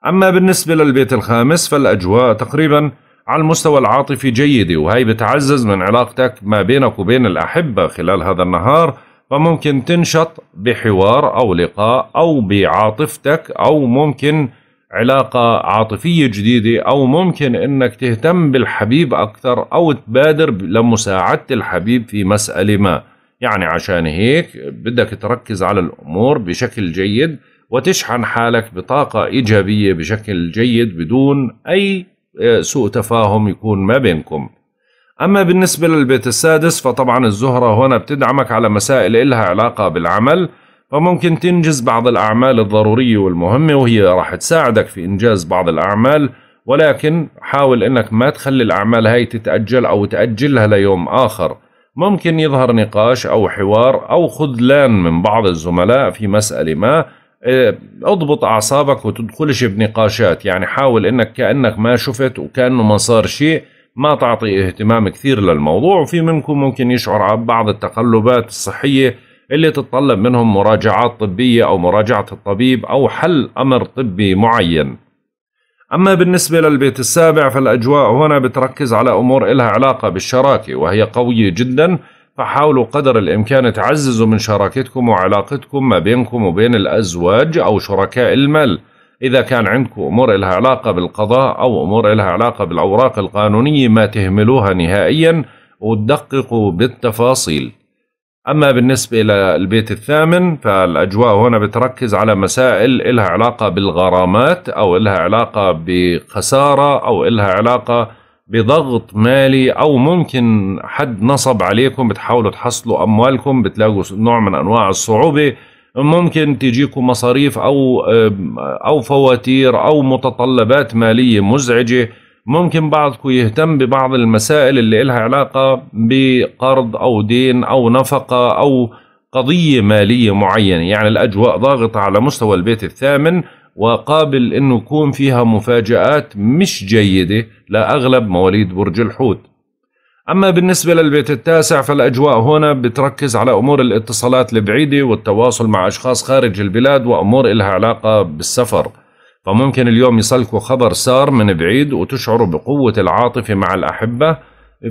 أما بالنسبة للبيت الخامس فالأجواء تقريبا على المستوى العاطفي جيدة وهي بتعزز من علاقتك ما بينك وبين الأحبة خلال هذا النهار فممكن تنشط بحوار أو لقاء أو بعاطفتك أو ممكن علاقة عاطفية جديدة أو ممكن أنك تهتم بالحبيب أكثر أو تبادر لمساعدة الحبيب في مسألة ما يعني عشان هيك بدك تركز على الأمور بشكل جيد وتشحن حالك بطاقة إيجابية بشكل جيد بدون أي آه، سوء تفاهم يكون ما بينكم أما بالنسبة للبيت السادس فطبعا الزهرة هنا بتدعمك على مسائل إلها علاقة بالعمل فممكن تنجز بعض الأعمال الضرورية والمهمة وهي راح تساعدك في إنجاز بعض الأعمال ولكن حاول أنك ما تخلي الأعمال هاي تتأجل أو تأجلها ليوم آخر ممكن يظهر نقاش أو حوار أو خذلان من بعض الزملاء في مسألة ما إيه، اضبط أعصابك وتدخلش بنقاشات يعني حاول أنك كأنك ما شفت وكأنه ما صار شيء ما تعطي اهتمام كثير للموضوع وفي منكم ممكن يشعر بعض التقلبات الصحية اللي تتطلب منهم مراجعات طبية أو مراجعة الطبيب أو حل أمر طبي معين أما بالنسبة للبيت السابع فالأجواء هنا بتركز على أمور إلها علاقة بالشراكة وهي قوية جدا فحاولوا قدر الإمكان تعززوا من شراكتكم وعلاقتكم ما بينكم وبين الأزواج أو شركاء المال إذا كان عندكم أمور إلها علاقة بالقضاء أو أمور إلها علاقة بالأوراق القانونية ما تهملوها نهائيا وتدققوا بالتفاصيل أما بالنسبة للبيت الثامن فالأجواء هنا بتركز على مسائل إلها علاقة بالغرامات أو إلها علاقة بخسارة أو إلها علاقة بضغط مالي أو ممكن حد نصب عليكم بتحاولوا تحصلوا أموالكم بتلاقوا نوع من أنواع الصعوبة ممكن تجيكم مصاريف أو أو فواتير أو متطلبات مالية مزعجة ممكن بعضكم يهتم ببعض المسائل اللي إلها علاقة بقرض أو دين أو نفقة أو قضية مالية معينة يعني الأجواء ضاغطة على مستوى البيت الثامن وقابل أنه يكون فيها مفاجآت مش جيدة لأغلب مواليد برج الحوت أما بالنسبة للبيت التاسع فالأجواء هنا بتركز على أمور الاتصالات البعيدة والتواصل مع أشخاص خارج البلاد وأمور إلها علاقة بالسفر فممكن اليوم يصلكوا خبر سار من بعيد وتشعروا بقوة العاطفة مع الأحبة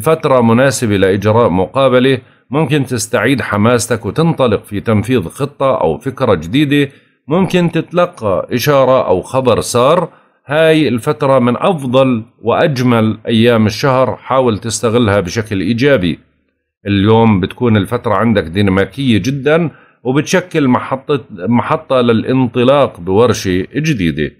فترة مناسبة لإجراء مقابلة ممكن تستعيد حماستك وتنطلق في تنفيذ خطة أو فكرة جديدة ممكن تتلقى إشارة أو خبر سار هاي الفترة من أفضل وأجمل أيام الشهر حاول تستغلها بشكل إيجابي اليوم بتكون الفترة عندك ديناميكية جدا وبتشكل محطة, محطة للانطلاق بورشة جديدة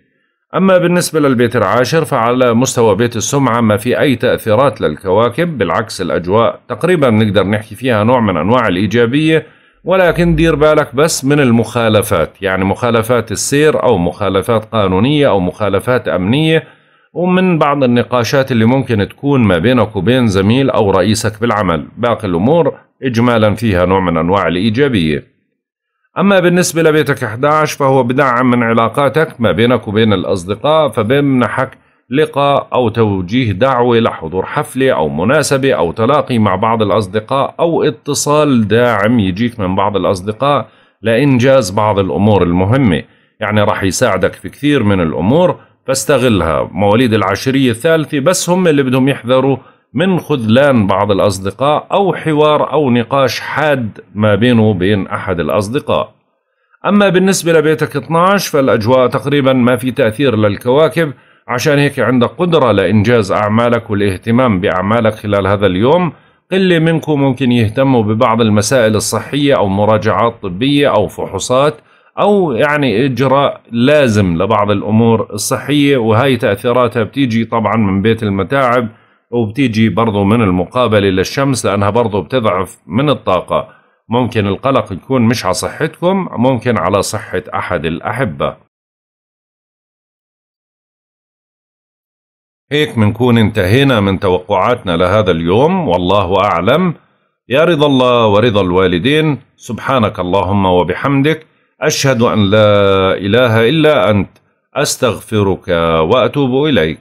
أما بالنسبة للبيت العاشر فعلى مستوى بيت السمعة ما في أي تأثيرات للكواكب بالعكس الأجواء تقريبا نقدر نحكي فيها نوع من أنواع الإيجابية ولكن دير بالك بس من المخالفات يعني مخالفات السير أو مخالفات قانونية أو مخالفات أمنية ومن بعض النقاشات اللي ممكن تكون ما بينك وبين زميل أو رئيسك بالعمل باقي الأمور إجمالا فيها نوع من أنواع الإيجابية أما بالنسبة لبيتك 11 فهو بدعم من علاقاتك ما بينك وبين الأصدقاء فبيمنحك لقاء أو توجيه دعوة لحضور حفلة أو مناسبة أو تلاقي مع بعض الأصدقاء أو اتصال داعم يجيك من بعض الأصدقاء لإنجاز بعض الأمور المهمة يعني راح يساعدك في كثير من الأمور فاستغلها مواليد العشرية الثالثة بس هم اللي بدهم يحذروا من خذلان بعض الأصدقاء أو حوار أو نقاش حاد ما بينه وبين أحد الأصدقاء أما بالنسبة لبيتك 12 فالأجواء تقريبا ما في تأثير للكواكب عشان هيك عندك قدرة لإنجاز أعمالك والاهتمام بأعمالك خلال هذا اليوم قلة منكم ممكن يهتموا ببعض المسائل الصحية أو مراجعات طبية أو فحوصات أو يعني إجراء لازم لبعض الأمور الصحية وهي تأثيراتها بتيجي طبعا من بيت المتاعب وبتيجي برضو من المقابلة للشمس لأنها برضو بتضعف من الطاقة ممكن القلق يكون مش على صحتكم ممكن على صحة أحد الأحبة هيك منكون انتهينا من توقعاتنا لهذا اليوم والله أعلم يا رضا الله ورضا الوالدين سبحانك اللهم وبحمدك أشهد أن لا إله إلا أنت أستغفرك وأتوب إليك